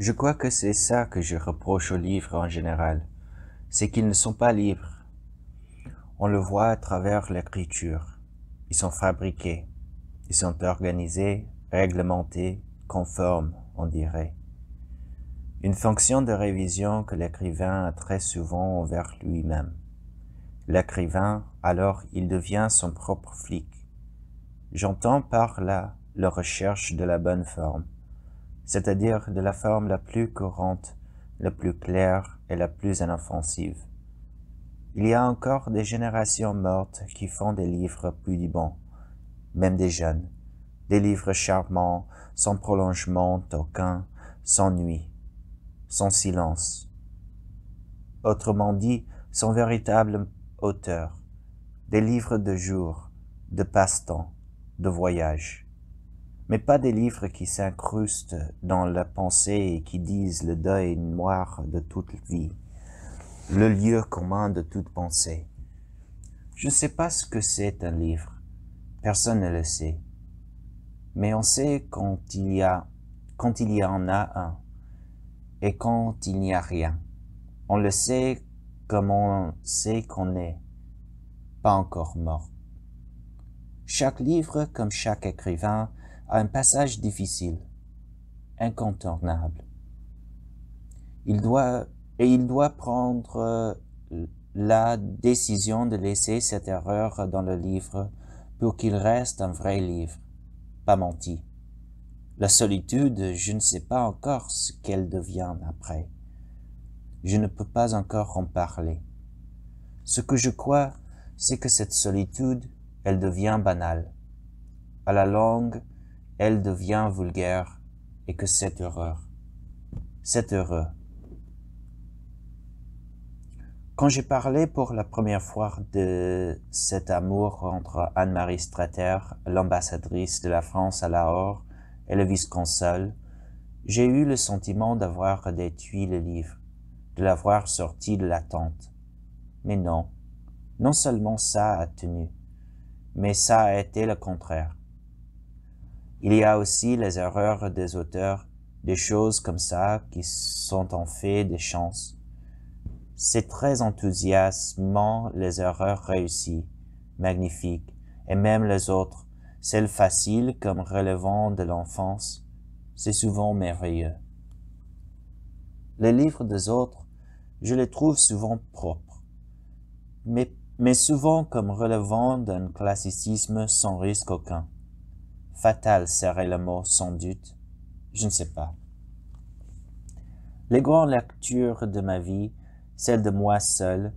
Je crois que c'est ça que je reproche aux livres en général, c'est qu'ils ne sont pas libres. On le voit à travers l'écriture. Ils sont fabriqués, ils sont organisés, réglementés, conformes, on dirait. Une fonction de révision que l'écrivain a très souvent envers lui-même. L'écrivain, alors, il devient son propre flic. J'entends par là la recherche de la bonne forme c'est-à-dire de la forme la plus courante, la plus claire et la plus inoffensive. Il y a encore des générations mortes qui font des livres plus bon, même des jeunes, des livres charmants, sans prolongement aucun, sans nuit, sans silence. Autrement dit, sans véritable auteur, des livres de jour, de passe-temps, de voyages mais pas des livres qui s'incrustent dans la pensée et qui disent le deuil noir de toute vie, le lieu commun de toute pensée. Je ne sais pas ce que c'est un livre, personne ne le sait, mais on sait quand il y a, quand il y en a un, et quand il n'y a rien. On le sait comme on sait qu'on n'est pas encore mort. Chaque livre, comme chaque écrivain, un passage difficile, incontournable. Il doit, et il doit prendre euh, la décision de laisser cette erreur dans le livre pour qu'il reste un vrai livre, pas menti. La solitude, je ne sais pas encore ce qu'elle devient après. Je ne peux pas encore en parler. Ce que je crois, c'est que cette solitude, elle devient banale. À la longue, elle devient vulgaire et que c'est heureux. C'est heureux. Quand j'ai parlé pour la première fois de cet amour entre Anne-Marie Strater, l'ambassadrice de la France à Lahore, et le vice-consul, j'ai eu le sentiment d'avoir détruit le livre, de l'avoir sorti de la tente. Mais non, non seulement ça a tenu, mais ça a été le contraire. Il y a aussi les erreurs des auteurs, des choses comme ça qui sont en fait des chances. C'est très enthousiasmant les erreurs réussies, magnifiques, et même les autres, celles faciles comme relevant de l'enfance, c'est souvent merveilleux. Les livres des autres, je les trouve souvent propres, mais, mais souvent comme relevant d'un classicisme sans risque aucun. Fatal serait le mot sans doute, je ne sais pas. Les grandes lectures de ma vie, celle de moi seul,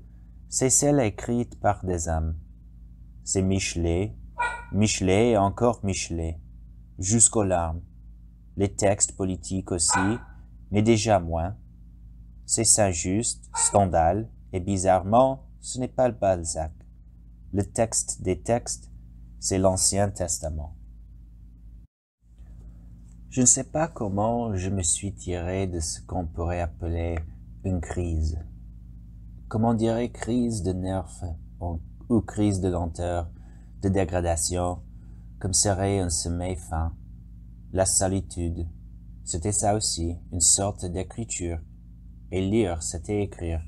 c'est celles écrites par des âmes. C'est Michelet, Michelet et encore Michelet, jusqu'aux larmes. Les textes politiques aussi, mais déjà moins. C'est Saint-Just, scandale et bizarrement, ce n'est pas le Balzac. Le texte des textes, c'est l'Ancien Testament. Je ne sais pas comment je me suis tiré de ce qu'on pourrait appeler une crise. Comment dirais dirait crise de nerfs ou crise de lenteur, de dégradation, comme serait un sommeil fin. La solitude, c'était ça aussi, une sorte d'écriture. Et lire, c'était écrire.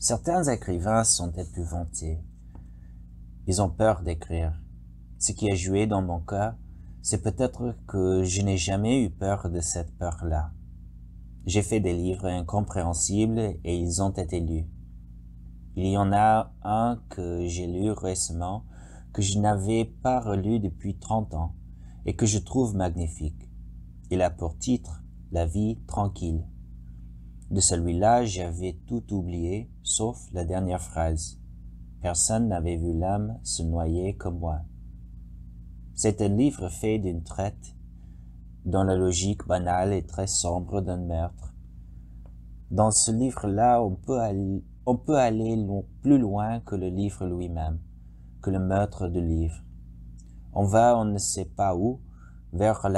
Certains écrivains sont épouvantés. Ils ont peur d'écrire. Ce qui a joué dans mon cas, c'est peut-être que je n'ai jamais eu peur de cette peur-là. J'ai fait des livres incompréhensibles et ils ont été lus. Il y en a un que j'ai lu récemment, que je n'avais pas relu depuis 30 ans, et que je trouve magnifique. Il a pour titre La vie tranquille. De celui-là, j'avais tout oublié, sauf la dernière phrase. Personne n'avait vu l'âme se noyer comme moi. C'est un livre fait d'une traite, dont la logique banale et très sombre d'un meurtre. Dans ce livre-là, on peut aller, on peut aller plus loin que le livre lui-même, que le meurtre du livre. On va, on ne sait pas où, vers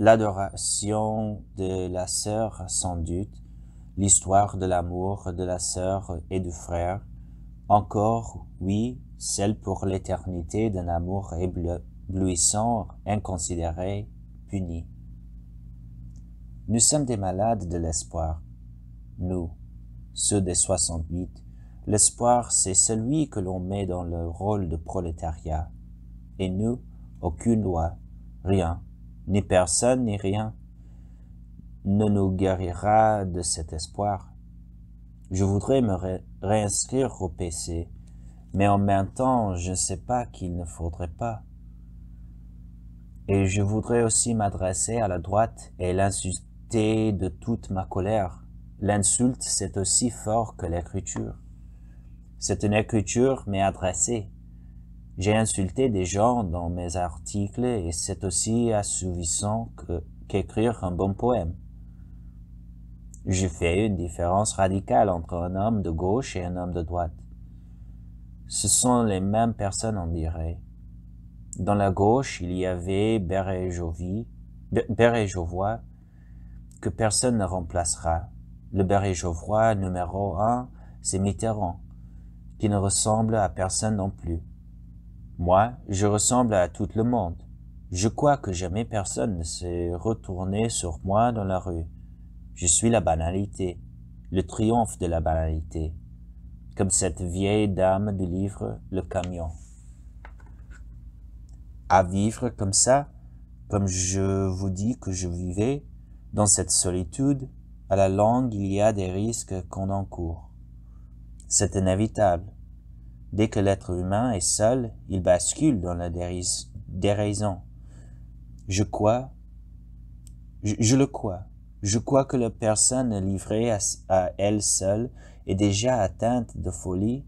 l'adoration de la sœur sans doute, l'histoire de l'amour de la sœur et du frère, encore, oui, celle pour l'éternité d'un amour lui inconsidéré, puni. Nous sommes des malades de l'espoir. Nous, ceux des 68, l'espoir, c'est celui que l'on met dans le rôle de prolétariat. Et nous, aucune loi, rien, ni personne, ni rien, ne nous guérira de cet espoir. Je voudrais me réinscrire au PC, mais en même temps, je ne sais pas qu'il ne faudrait pas. Et je voudrais aussi m'adresser à la droite et l'insulter de toute ma colère. L'insulte, c'est aussi fort que l'écriture. C'est une écriture, mais adressée. J'ai insulté des gens dans mes articles et c'est aussi assouvissant qu'écrire un bon poème. Je fais une différence radicale entre un homme de gauche et un homme de droite. Ce sont les mêmes personnes, on dirait. Dans la gauche, il y avait Jovois, que personne ne remplacera. Le Jovois numéro un, c'est Mitterrand, qui ne ressemble à personne non plus. Moi, je ressemble à tout le monde. Je crois que jamais personne ne s'est retourné sur moi dans la rue. Je suis la banalité, le triomphe de la banalité, comme cette vieille dame du livre Le Camion à vivre comme ça, comme je vous dis que je vivais, dans cette solitude, à la longue il y a des risques qu'on encourt. C'est inévitable. Dès que l'être humain est seul, il bascule dans la déraison. Je crois, je, le crois, je crois que la personne livrée à elle seule est déjà atteinte de folie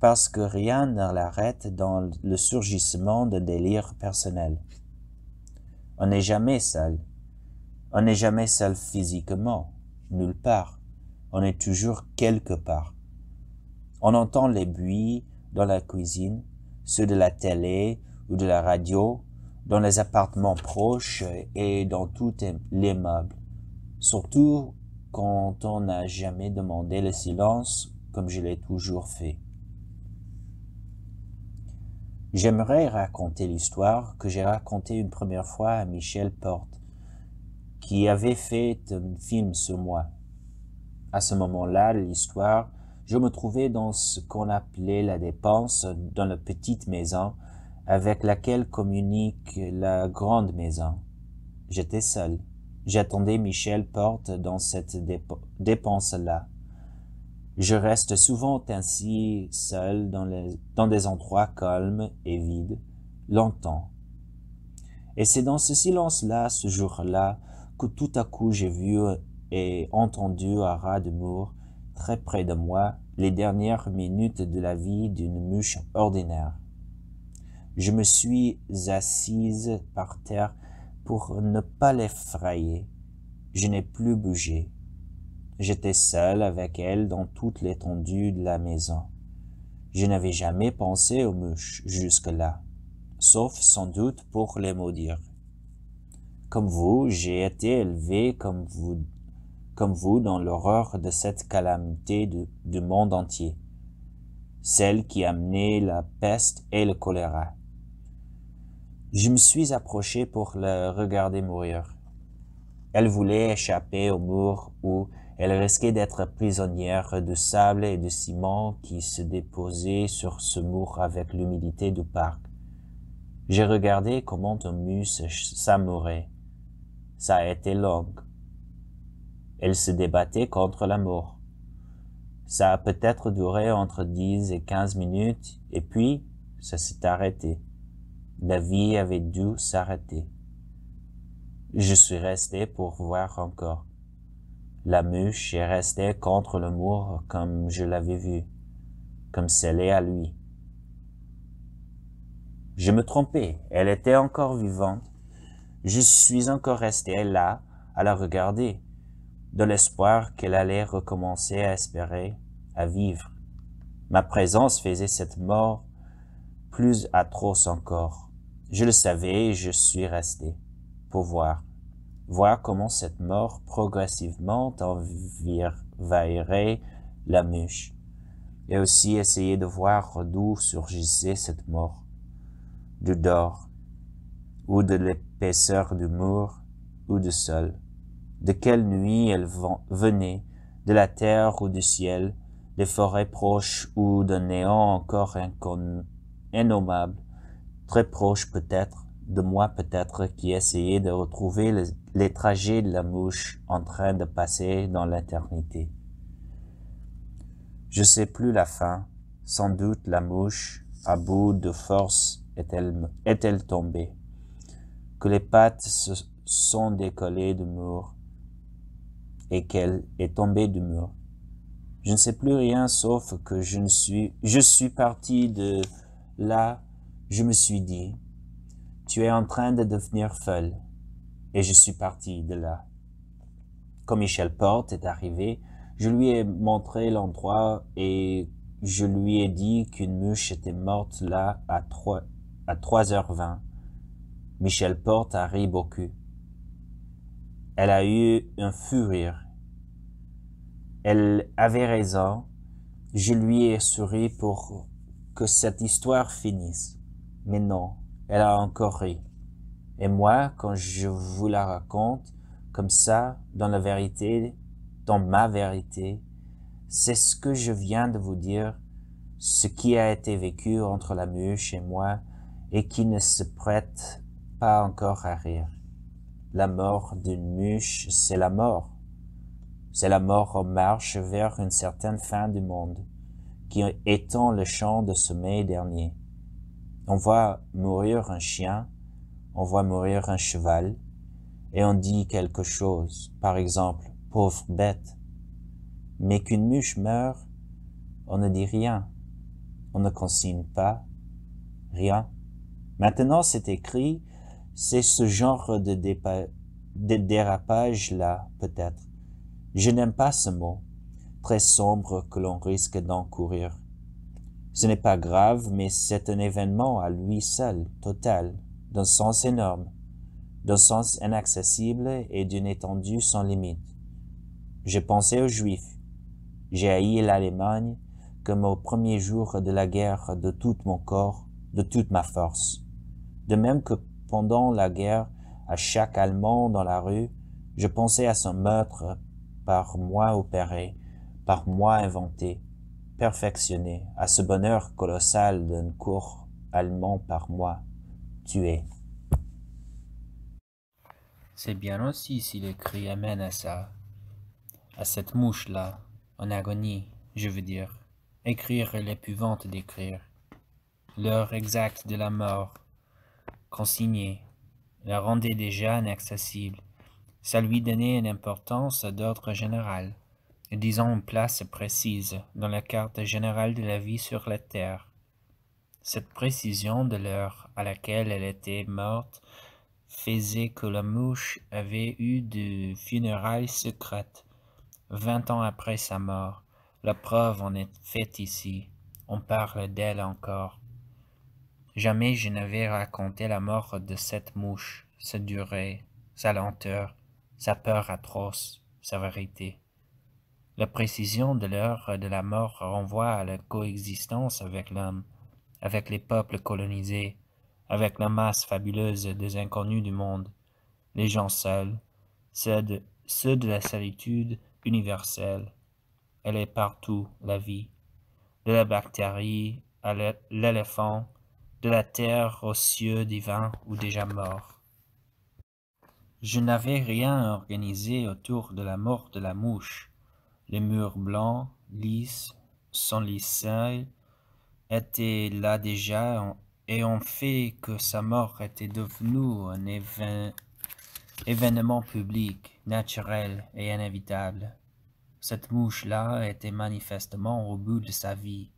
parce que rien ne l'arrête dans le surgissement de délire personnel. On n'est jamais seul. On n'est jamais seul physiquement, nulle part. On est toujours quelque part. On entend les buis dans la cuisine, ceux de la télé ou de la radio, dans les appartements proches et dans les meubles, Surtout quand on n'a jamais demandé le silence comme je l'ai toujours fait. J'aimerais raconter l'histoire que j'ai racontée une première fois à Michel Porte, qui avait fait un film sur moi. À ce moment-là, l'histoire, je me trouvais dans ce qu'on appelait la dépense, dans la petite maison, avec laquelle communique la grande maison. J'étais seul. J'attendais Michel Porte dans cette dépense-là. Je reste souvent ainsi seul dans, des endroits calmes et vides, longtemps. Et c'est dans ce silence-là, ce jour-là, que tout à coup j'ai vu et entendu à ras de mur, très près de moi, les dernières minutes de la vie d'une mouche ordinaire. Je me suis assise par terre pour ne pas l'effrayer. Je n'ai plus bougé. J'étais seul avec elle dans toute l'étendue de la maison. Je n'avais jamais pensé aux mouches jusque-là, sauf sans doute pour les maudire. Comme vous, j'ai été élevé comme vous, comme vous dans l'horreur de cette calamité du, monde entier, celle qui amenait la peste et le choléra. Je me suis approché pour la regarder mourir. Elle voulait échapper au mur où elle risquait d'être prisonnière de sable et de ciment qui se déposaient sur ce mur avec l'humidité du parc. J'ai regardé comment un mus s'amourait. Ça a été long. Elle se débattait contre la mort. Ça a peut-être duré entre dix et quinze minutes, et puis ça s'est arrêté. La vie avait dû s'arrêter. Je suis resté pour voir encore. La mûche est restée contre le mur comme je l'avais vu, comme est à lui. Je me trompais, elle était encore vivante. Je suis encore resté là à la regarder, de l'espoir qu'elle allait recommencer à espérer, à vivre. Ma présence faisait cette mort plus atroce encore. Je le savais et je suis resté pour voir voir comment cette mort progressivement envahirait la mûche, et aussi essayer de voir d'où surgissait cette mort, du dehors, ou de l'épaisseur du mur, ou du sol, de quelle nuit elle venait, de la terre ou du ciel, des forêts proches ou d'un néant encore innommable, très proche peut-être, de moi peut-être, qui essayait de retrouver les les trajets de la mouche en train de passer dans l'éternité. Je ne sais plus la fin, sans doute la mouche, à bout de force, est-elle est tombée, que les pattes se sont décollées du mur et qu'elle est tombée du mur. Je ne sais plus rien sauf que je ne suis, je suis parti de là, je me suis dit, tu es en train de devenir folle et je suis parti de là. Quand Michel Porte est arrivé, je lui ai montré l'endroit et je lui ai dit qu'une mouche était morte là à 3, à 3h20. Michel Porte a ri beaucoup. Elle a eu un fou rire. Elle avait raison. Je lui ai souri pour que cette histoire finisse. Mais non, elle a encore ri. Et moi, quand je vous la raconte, comme ça, dans la vérité, dans ma vérité, c'est ce que je viens de vous dire, ce qui a été vécu entre la mûche et moi, et qui ne se prête pas encore à rire. La mort d'une mûche, c'est la mort. C'est la mort en marche vers une certaine fin du monde, qui étend le champ de sommeil dernier. On voit mourir un chien, on voit mourir un cheval et on dit quelque chose, par exemple « pauvre bête », mais qu'une mûche meurt, on ne dit rien, on ne consigne pas, rien. Maintenant, c'est écrit, c'est ce genre de dérapage-là, peut-être. Je n'aime pas ce mot, très sombre que l'on risque d'encourir. Ce n'est pas grave, mais c'est un événement à lui seul, total, d'un sens énorme, d'un sens inaccessible et d'une étendue sans limite. J'ai pensé aux Juifs, j'ai haï l'Allemagne comme au premier jour de la guerre de tout mon corps, de toute ma force. De même que pendant la guerre, à chaque Allemand dans la rue, je pensais à son meurtre par moi opéré, par moi inventé, perfectionné, à ce bonheur colossal d'un cour allemand par moi. C'est bien aussi si le cri amène à ça, à cette mouche-là, en agonie, je veux dire. Écrire l'épouvante d'écrire. L'heure exacte de la mort, consignée, la rendait déjà inaccessible. Ça lui donnait une importance d'ordre général, disons une place précise dans la carte générale de la vie sur la terre. Cette précision de l'heure à laquelle elle était morte faisait que la mouche avait eu de funérailles secrètes. Vingt ans après sa mort, la preuve en est faite ici. On parle d'elle encore. Jamais je n'avais raconté la mort de cette mouche, sa durée, sa lenteur, sa peur atroce, sa vérité. La précision de l'heure de la mort renvoie à la coexistence avec l'homme avec les peuples colonisés, avec la masse fabuleuse des inconnus du monde, les gens seuls, ceux de, la solitude universelle. Elle est partout, la vie, de la bactérie à l'éléphant, de la terre aux cieux divins ou déjà morts. Je n'avais rien organisé autour de la mort de la mouche. Les murs blancs, lisses, sans était là déjà et ont fait que sa mort était devenue un événement public, naturel et inévitable. Cette mouche-là était manifestement au bout de sa vie.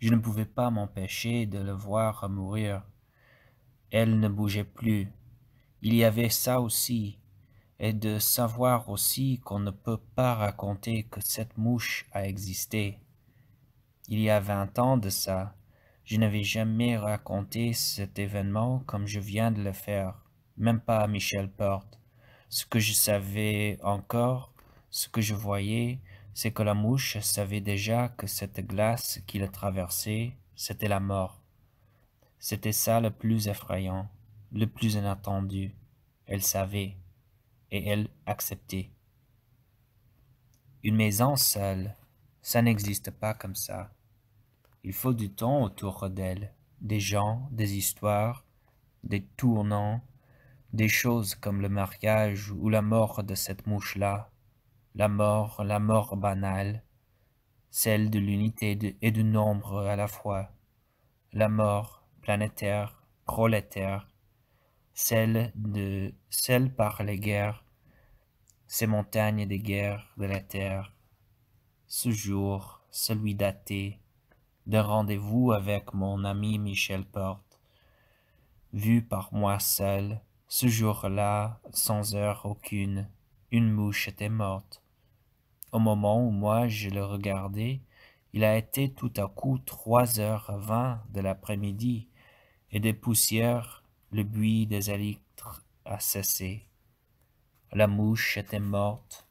Je ne pouvais pas m'empêcher de le voir mourir. Elle ne bougeait plus. Il y avait ça aussi, et de savoir aussi qu'on ne peut pas raconter que cette mouche a existé. Il y a vingt ans de ça, je n'avais jamais raconté cet événement comme je viens de le faire, même pas à Michel Porte. Ce que je savais encore, ce que je voyais, c'est que la mouche savait déjà que cette glace qui la traversait, c'était la mort. C'était ça le plus effrayant, le plus inattendu. Elle savait, et elle acceptait. Une maison seule, ça n'existe pas comme ça. Il faut du temps autour d'elle, des gens, des histoires, des tournants, des choses comme le mariage ou la mort de cette mouche-là, la mort, la mort banale, celle de l'unité et du nombre à la fois, la mort planétaire, prolétaire, celle de celle par les guerres, ces montagnes des guerres de la terre, ce jour, celui daté, d'un rendez-vous avec mon ami Michel Porte, vu par moi seul, ce jour-là, sans heure aucune, une mouche était morte. Au moment où moi je le regardais, il a été tout à coup trois heures vingt de l'après-midi, et des poussières, le buis des élytres a cessé. La mouche était morte,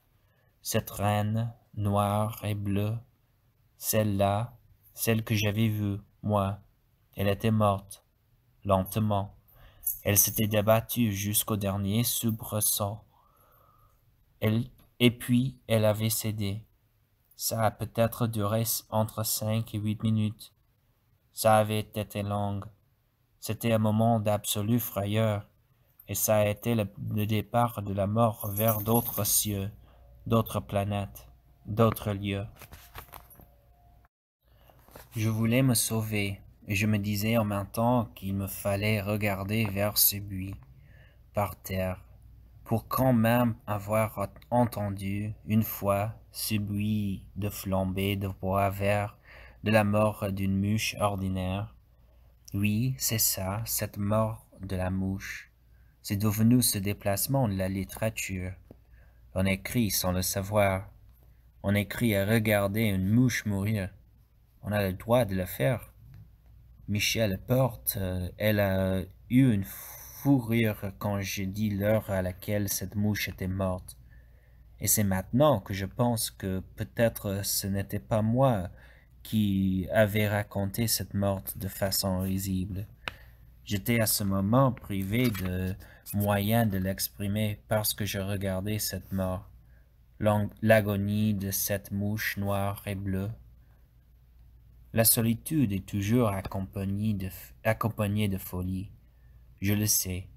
cette reine noire et bleue, celle-là, celle que j'avais vue, moi. Elle était morte, lentement. Elle s'était débattue jusqu'au dernier soubresaut. et puis, elle avait cédé. Ça a peut-être duré entre cinq et huit minutes. Ça avait été long. C'était un moment d'absolue frayeur, et ça a été le départ de la mort vers d'autres cieux, d'autres planètes, d'autres lieux. Je voulais me sauver, et je me disais en même temps qu'il me fallait regarder vers ce buis, par terre, pour quand même avoir entendu, une fois, ce buis de flambée de bois vert de la mort d'une mouche ordinaire. Oui, c'est ça, cette mort de la mouche. C'est devenu ce déplacement de la littérature. On écrit sans le savoir. On écrit à regarder une mouche mourir on a le droit de le faire. Michel Porte, euh, elle a eu une fou rire quand j'ai dit l'heure à laquelle cette mouche était morte. Et c'est maintenant que je pense que peut-être ce n'était pas moi qui avait raconté cette morte de façon risible. J'étais à ce moment privé de moyens de l'exprimer parce que je regardais cette mort, l'agonie de cette mouche noire et bleue. La solitude est toujours accompagnée de, folie. Je le sais.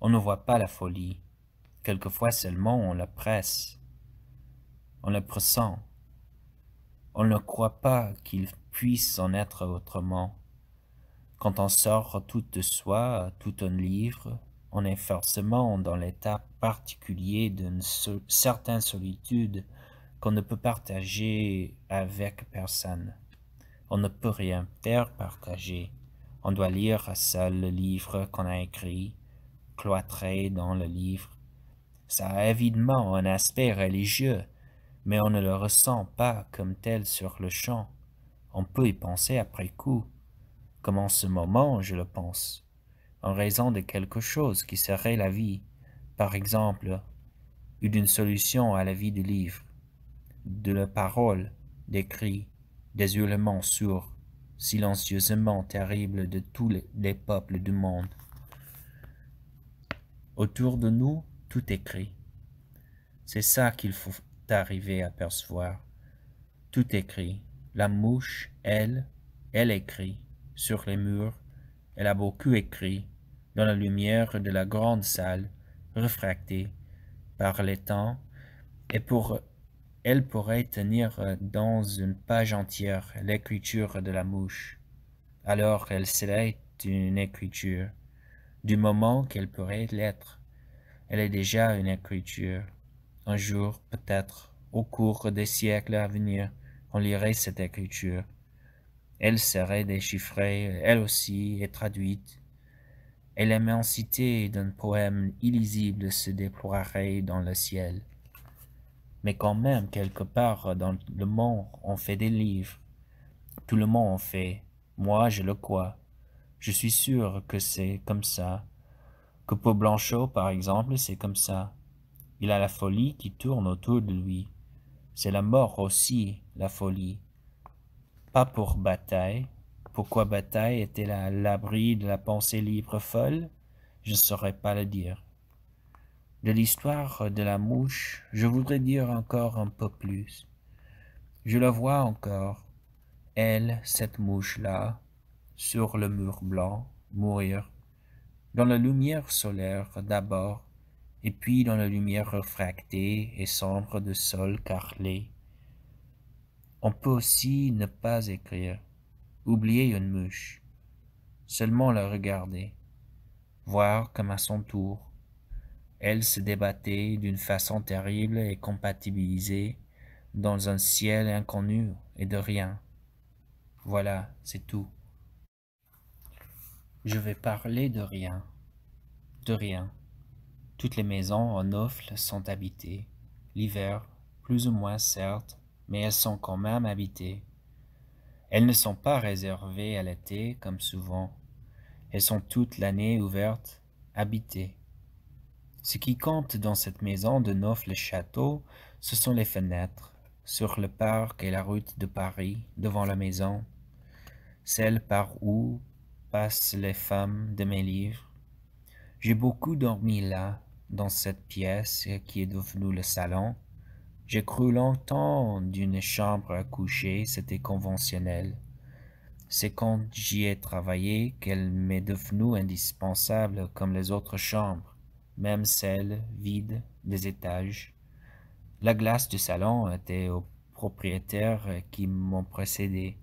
On ne voit pas la folie. Quelquefois seulement on la presse. On la pressent. On ne croit pas qu'il puisse en être autrement. Quand on sort tout de soi, tout un livre, on est forcément dans l'état particulier d'une certaine solitude qu'on ne peut partager avec personne. On ne peut rien faire partager. On doit lire seul le livre qu'on a écrit, cloîtré dans le livre. Ça a évidemment un aspect religieux, mais on ne le ressent pas comme tel sur le champ. On peut y penser après coup, comme en ce moment je le pense, en raison de quelque chose qui serait la vie, par exemple, ou d'une solution à la vie du livre, de la parole, des des hurlements sourds, silencieusement terribles de tous les peuples du monde. Autour de nous, tout écrit. C'est ça qu'il faut arriver à percevoir. Tout écrit. La mouche, elle, elle écrit. Sur les murs, elle a beaucoup écrit. Dans la lumière de la grande salle, refractée par les temps, et pour elle pourrait tenir euh, dans une page entière l'écriture de la mouche. Alors elle serait une écriture. Du moment qu'elle pourrait l'être, elle est déjà une écriture. Un jour, peut-être, au cours des siècles à venir, on lirait cette écriture. Elle serait déchiffrée, elle aussi, et traduite, et l'immensité d'un poème illisible se déploierait dans le ciel mais quand même, quelque part euh, dans le monde, on fait des livres. Tout le monde en fait. Moi, je le crois. Je suis sûr que c'est comme ça. Que pour Blanchot, par exemple, c'est comme ça. Il a la folie qui tourne autour de lui. C'est la mort aussi, la folie. Pas pour Bataille. Pourquoi Bataille était l'abri de la pensée libre folle Je ne saurais pas le dire de l'histoire de la mouche, je voudrais dire encore un peu plus. Je la vois encore, elle, cette mouche-là, sur le mur blanc, mourir, dans la lumière solaire d'abord, et puis dans la lumière refractée et sombre de sol carrelé. On peut aussi ne pas écrire, oublier une mouche, seulement la regarder, voir comme à son tour, elles se débattaient d'une façon terrible et compatibilisée dans un ciel inconnu et de rien. Voilà, c'est tout. Je vais parler de rien. De rien. Toutes les maisons en offle sont habitées. L'hiver, plus ou moins certes, mais elles sont quand même habitées. Elles ne sont pas réservées à l'été comme souvent. Elles sont toute l'année ouvertes, habitées. Ce qui compte dans cette maison de Neuf-le-Château, ce sont les fenêtres, sur le parc et la route de Paris, devant la maison, celle par où passent les femmes de mes livres. J'ai beaucoup dormi là, dans cette pièce qui est devenue le salon. J'ai cru longtemps d'une chambre à coucher, c'était conventionnel. C'est quand j'y ai travaillé qu'elle m'est devenue indispensable comme les autres chambres même celle vide des étages. La glace du salon était aux propriétaires qui m'ont précédé.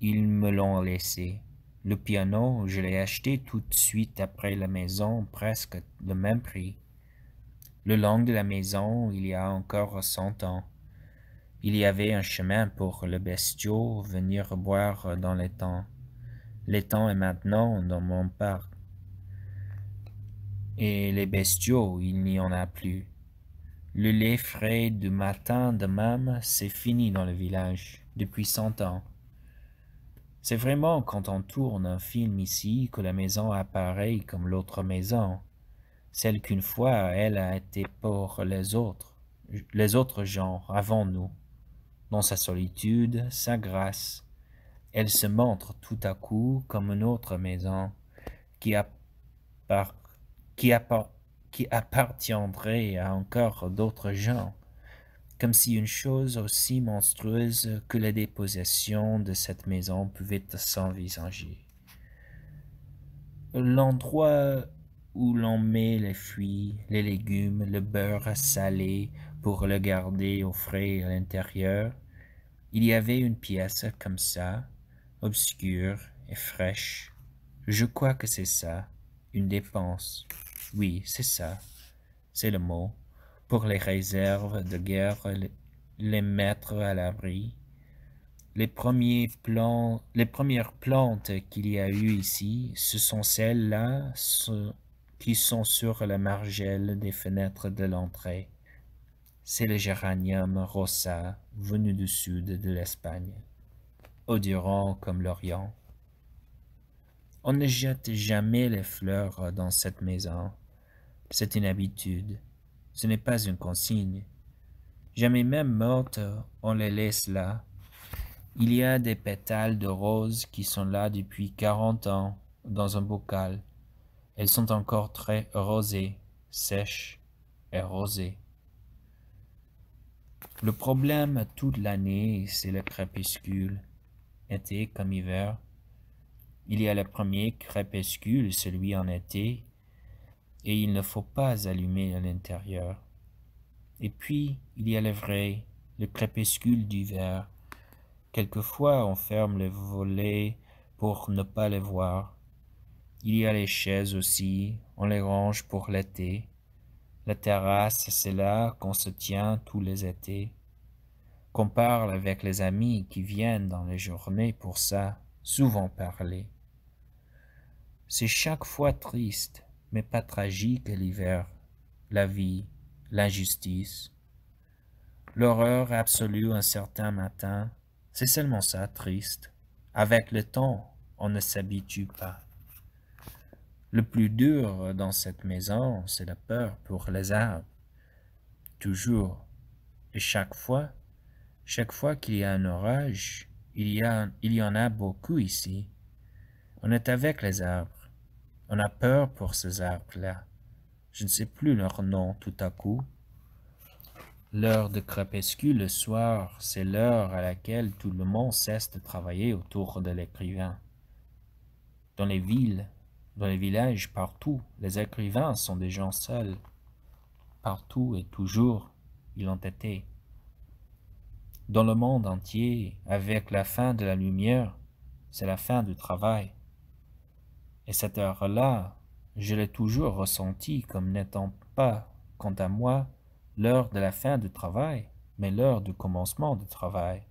Ils me l'ont laissé. Le piano, je l'ai acheté tout de suite après la maison, presque le même prix. Le long de la maison, il y a encore cent ans, il y avait un chemin pour le bestiau venir boire dans l'étang. L'étang est maintenant dans mon parc et les bestiaux, il n'y en a plus. Le lait frais du matin de même, c'est fini dans le village, depuis cent ans. C'est vraiment quand on tourne un film ici que la maison apparaît comme l'autre maison, celle qu'une fois elle a été pour les autres, les autres gens avant nous. Dans sa solitude, sa grâce, elle se montre tout à coup comme une autre maison qui a par qui, appartiendrait à encore d'autres gens, comme si une chose aussi monstrueuse que la dépossession de cette maison pouvait s'envisager. L'endroit où l'on met les fruits, les légumes, le beurre salé pour le garder au frais à l'intérieur, il y avait une pièce comme ça, obscure et fraîche. Je crois que c'est ça, une dépense. Oui, c'est ça. C'est le mot. Pour les réserves de guerre, les mettre à l'abri. Les, premiers les premières plantes qu'il y a eu ici, ce sont celles-là qui sont sur la margelle des fenêtres de l'entrée. C'est le géranium rosa venu du sud de l'Espagne, odorant comme l'Orient. On ne jette jamais les fleurs dans cette maison. C'est une habitude. Ce n'est pas une consigne. Jamais même mortes, on les laisse là. Il y a des pétales de roses qui sont là depuis quarante ans dans un bocal. Elles sont encore très rosées, sèches et rosées. Le problème toute l'année, c'est le crépuscule, été comme hiver. Il y a le premier crépuscule, celui en été, et il ne faut pas allumer à l'intérieur. Et puis, il y a le vrai, le crépuscule d'hiver. Quelquefois, on ferme les volets pour ne pas les voir. Il y a les chaises aussi, on les range pour l'été. La terrasse, c'est là qu'on se tient tous les étés. Qu'on parle avec les amis qui viennent dans les journées pour ça, souvent parler. C'est chaque fois triste, mais pas tragique l'hiver, la vie, l'injustice. L'horreur absolue un certain matin, c'est seulement ça, triste. Avec le temps, on ne s'habitue pas. Le plus dur dans cette maison, c'est la peur pour les arbres. Toujours et chaque fois, chaque fois qu'il y a un orage, il y, en a beaucoup ici. On est avec les arbres. On a peur pour ces arbres-là. Je ne sais plus leur nom tout à coup. L'heure de crépuscule le soir, c'est l'heure à laquelle tout le monde cesse de travailler autour de l'écrivain. Dans les villes, dans les villages, partout, les écrivains sont des gens seuls. Partout et toujours, ils ont été. Dans le monde entier, avec la fin de la lumière, c'est la fin du travail. Et cette heure-là, je l'ai toujours ressentie comme n'étant pas, quant à moi, l'heure de la fin du travail, mais l'heure du commencement du travail.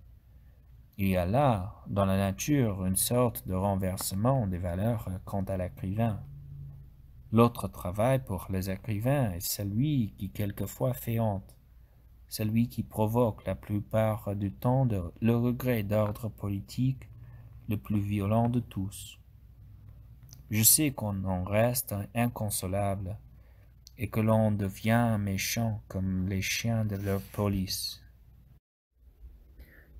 Il y a là, dans la nature, une sorte de renversement des valeurs quant à l'écrivain. L'autre travail pour les écrivains est celui qui quelquefois fait honte, celui qui provoque la plupart du temps le regret d'ordre politique le plus violent de tous. Je sais qu'on en reste inconsolable et que l'on devient méchant comme les chiens de leur police.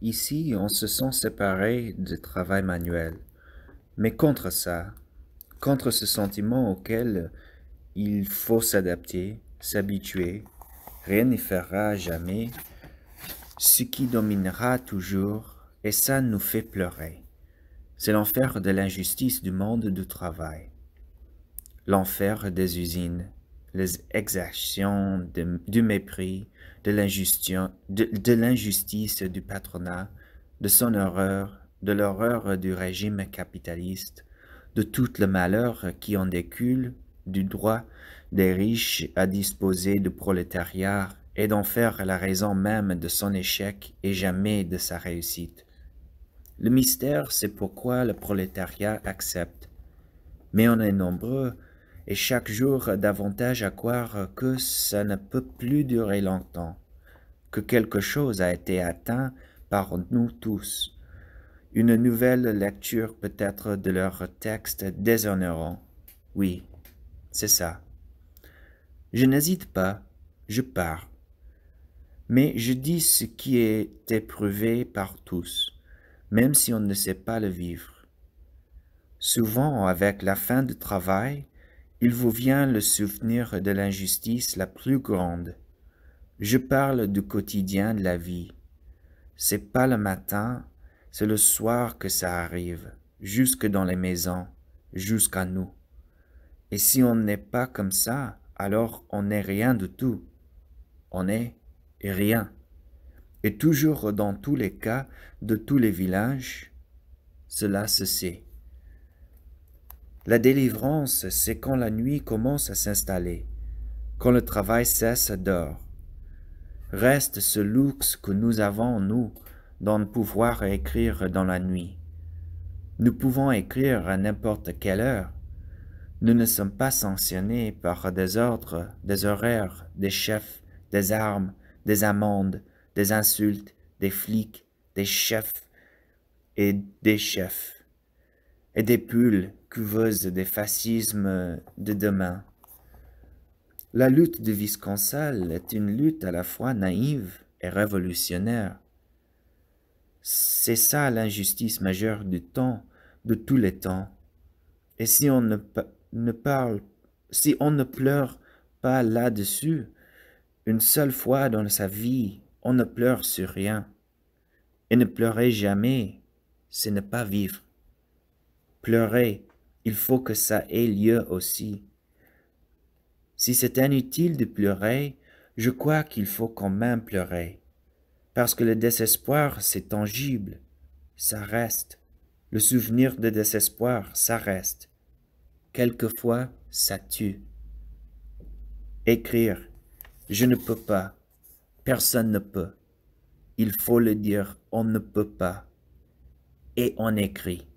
Ici, on se sent séparé du travail manuel. Mais contre ça, contre ce sentiment auquel il faut s'adapter, s'habituer, rien ne fera jamais, ce qui dominera toujours, et ça nous fait pleurer. C'est l'enfer de l'injustice du monde du travail, l'enfer des usines, les exactions du mépris, de l'injustice, du patronat, de son horreur, de l'horreur du régime capitaliste, de tout le malheur qui en décule, du droit des riches à disposer du prolétariat et d'en faire la raison même de son échec et jamais de sa réussite. Le mystère, c'est pourquoi le prolétariat accepte. Mais on est nombreux, et chaque jour davantage à croire que ça ne peut plus durer longtemps, que quelque chose a été atteint par nous tous. Une nouvelle lecture peut-être de leur texte déshonorant. Oui, c'est ça. Je n'hésite pas, je pars. Mais je dis ce qui est éprouvé par tous même si on ne sait pas le vivre. Souvent, avec la fin du travail, il vous vient le souvenir de l'injustice la plus grande. Je parle du quotidien de la vie. C'est pas le matin, c'est le soir que ça arrive, jusque dans les maisons, jusqu'à nous. Et si on n'est pas comme ça, alors on n'est rien du tout. On est rien et toujours dans tous les cas de tous les villages, cela se sait. La délivrance, c'est quand la nuit commence à s'installer, quand le travail cesse d'or. Reste ce luxe que nous avons, nous, d'en pouvoir écrire dans la nuit. Nous pouvons écrire à n'importe quelle heure. Nous ne sommes pas sanctionnés par des ordres, des horaires, des chefs, des armes, des amendes, des insultes, des flics, des chefs et des chefs, et des pulls cuveuses des fascismes de demain. La lutte de Visconsal est une lutte à la fois naïve et révolutionnaire. C'est ça l'injustice majeure du temps, de tous les temps. Et si on ne, ne parle, si on ne pleure pas là-dessus, une seule fois dans sa vie, on ne pleure sur rien. Et ne pleurer jamais, c'est ne pas vivre. Pleurer, il faut que ça ait lieu aussi. Si c'est inutile de pleurer, je crois qu'il faut quand même pleurer. Parce que le désespoir, c'est tangible. Ça reste. Le souvenir de désespoir, ça reste. Quelquefois, ça tue. Écrire. Je ne peux pas. Personne ne peut. Il faut le dire, on ne peut pas. Et on écrit.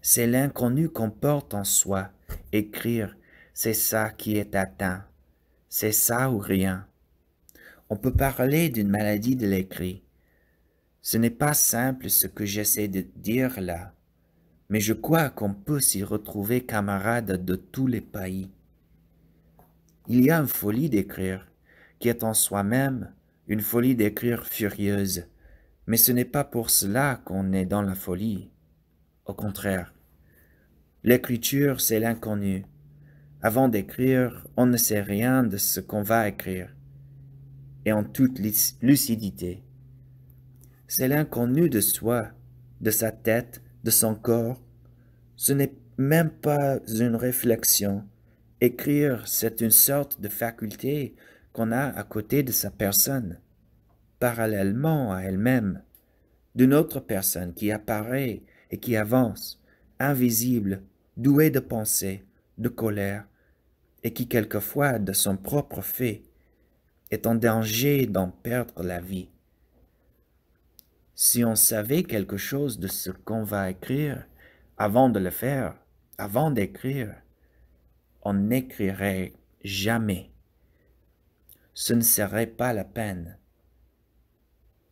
C'est l'inconnu qu'on porte en soi. Écrire, c'est ça qui est atteint. C'est ça ou rien. On peut parler d'une maladie de l'écrit. Ce n'est pas simple ce que j'essaie de dire là, mais je crois qu'on peut s'y retrouver camarades de tous les pays. Il y a une folie d'écrire, qui est en soi-même une folie d'écrire furieuse, mais ce n'est pas pour cela qu'on est dans la folie. Au contraire, l'écriture, c'est l'inconnu. Avant d'écrire, on ne sait rien de ce qu'on va écrire, et en toute lucidité. C'est l'inconnu de soi, de sa tête, de son corps. Ce n'est même pas une réflexion. Écrire, c'est une sorte de faculté qu'on a à côté de sa personne, parallèlement à elle-même, d'une autre personne qui apparaît et qui avance, invisible, douée de pensée, de colère, et qui quelquefois, de son propre fait, est en danger d'en perdre la vie. Si on savait quelque chose de ce qu'on va écrire avant de le faire, avant d'écrire, on n'écrirait jamais ce ne serait pas la peine.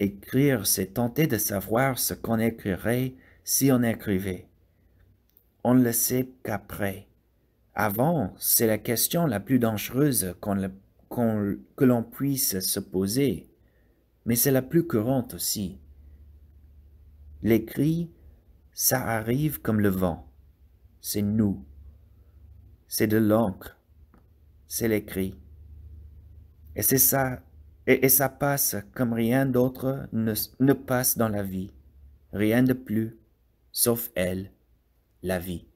Écrire, c'est tenter de savoir ce qu'on écrirait si on écrivait. On ne le sait qu'après. Avant, c'est la question la plus dangereuse que l'on puisse se poser, mais c'est la plus courante aussi. L'écrit, ça arrive comme le vent. C'est nous. C'est de l'encre. C'est l'écrit. Et c'est ça, et, ça passe comme rien d'autre ne passe dans la vie. Rien de plus, sauf elle, la vie.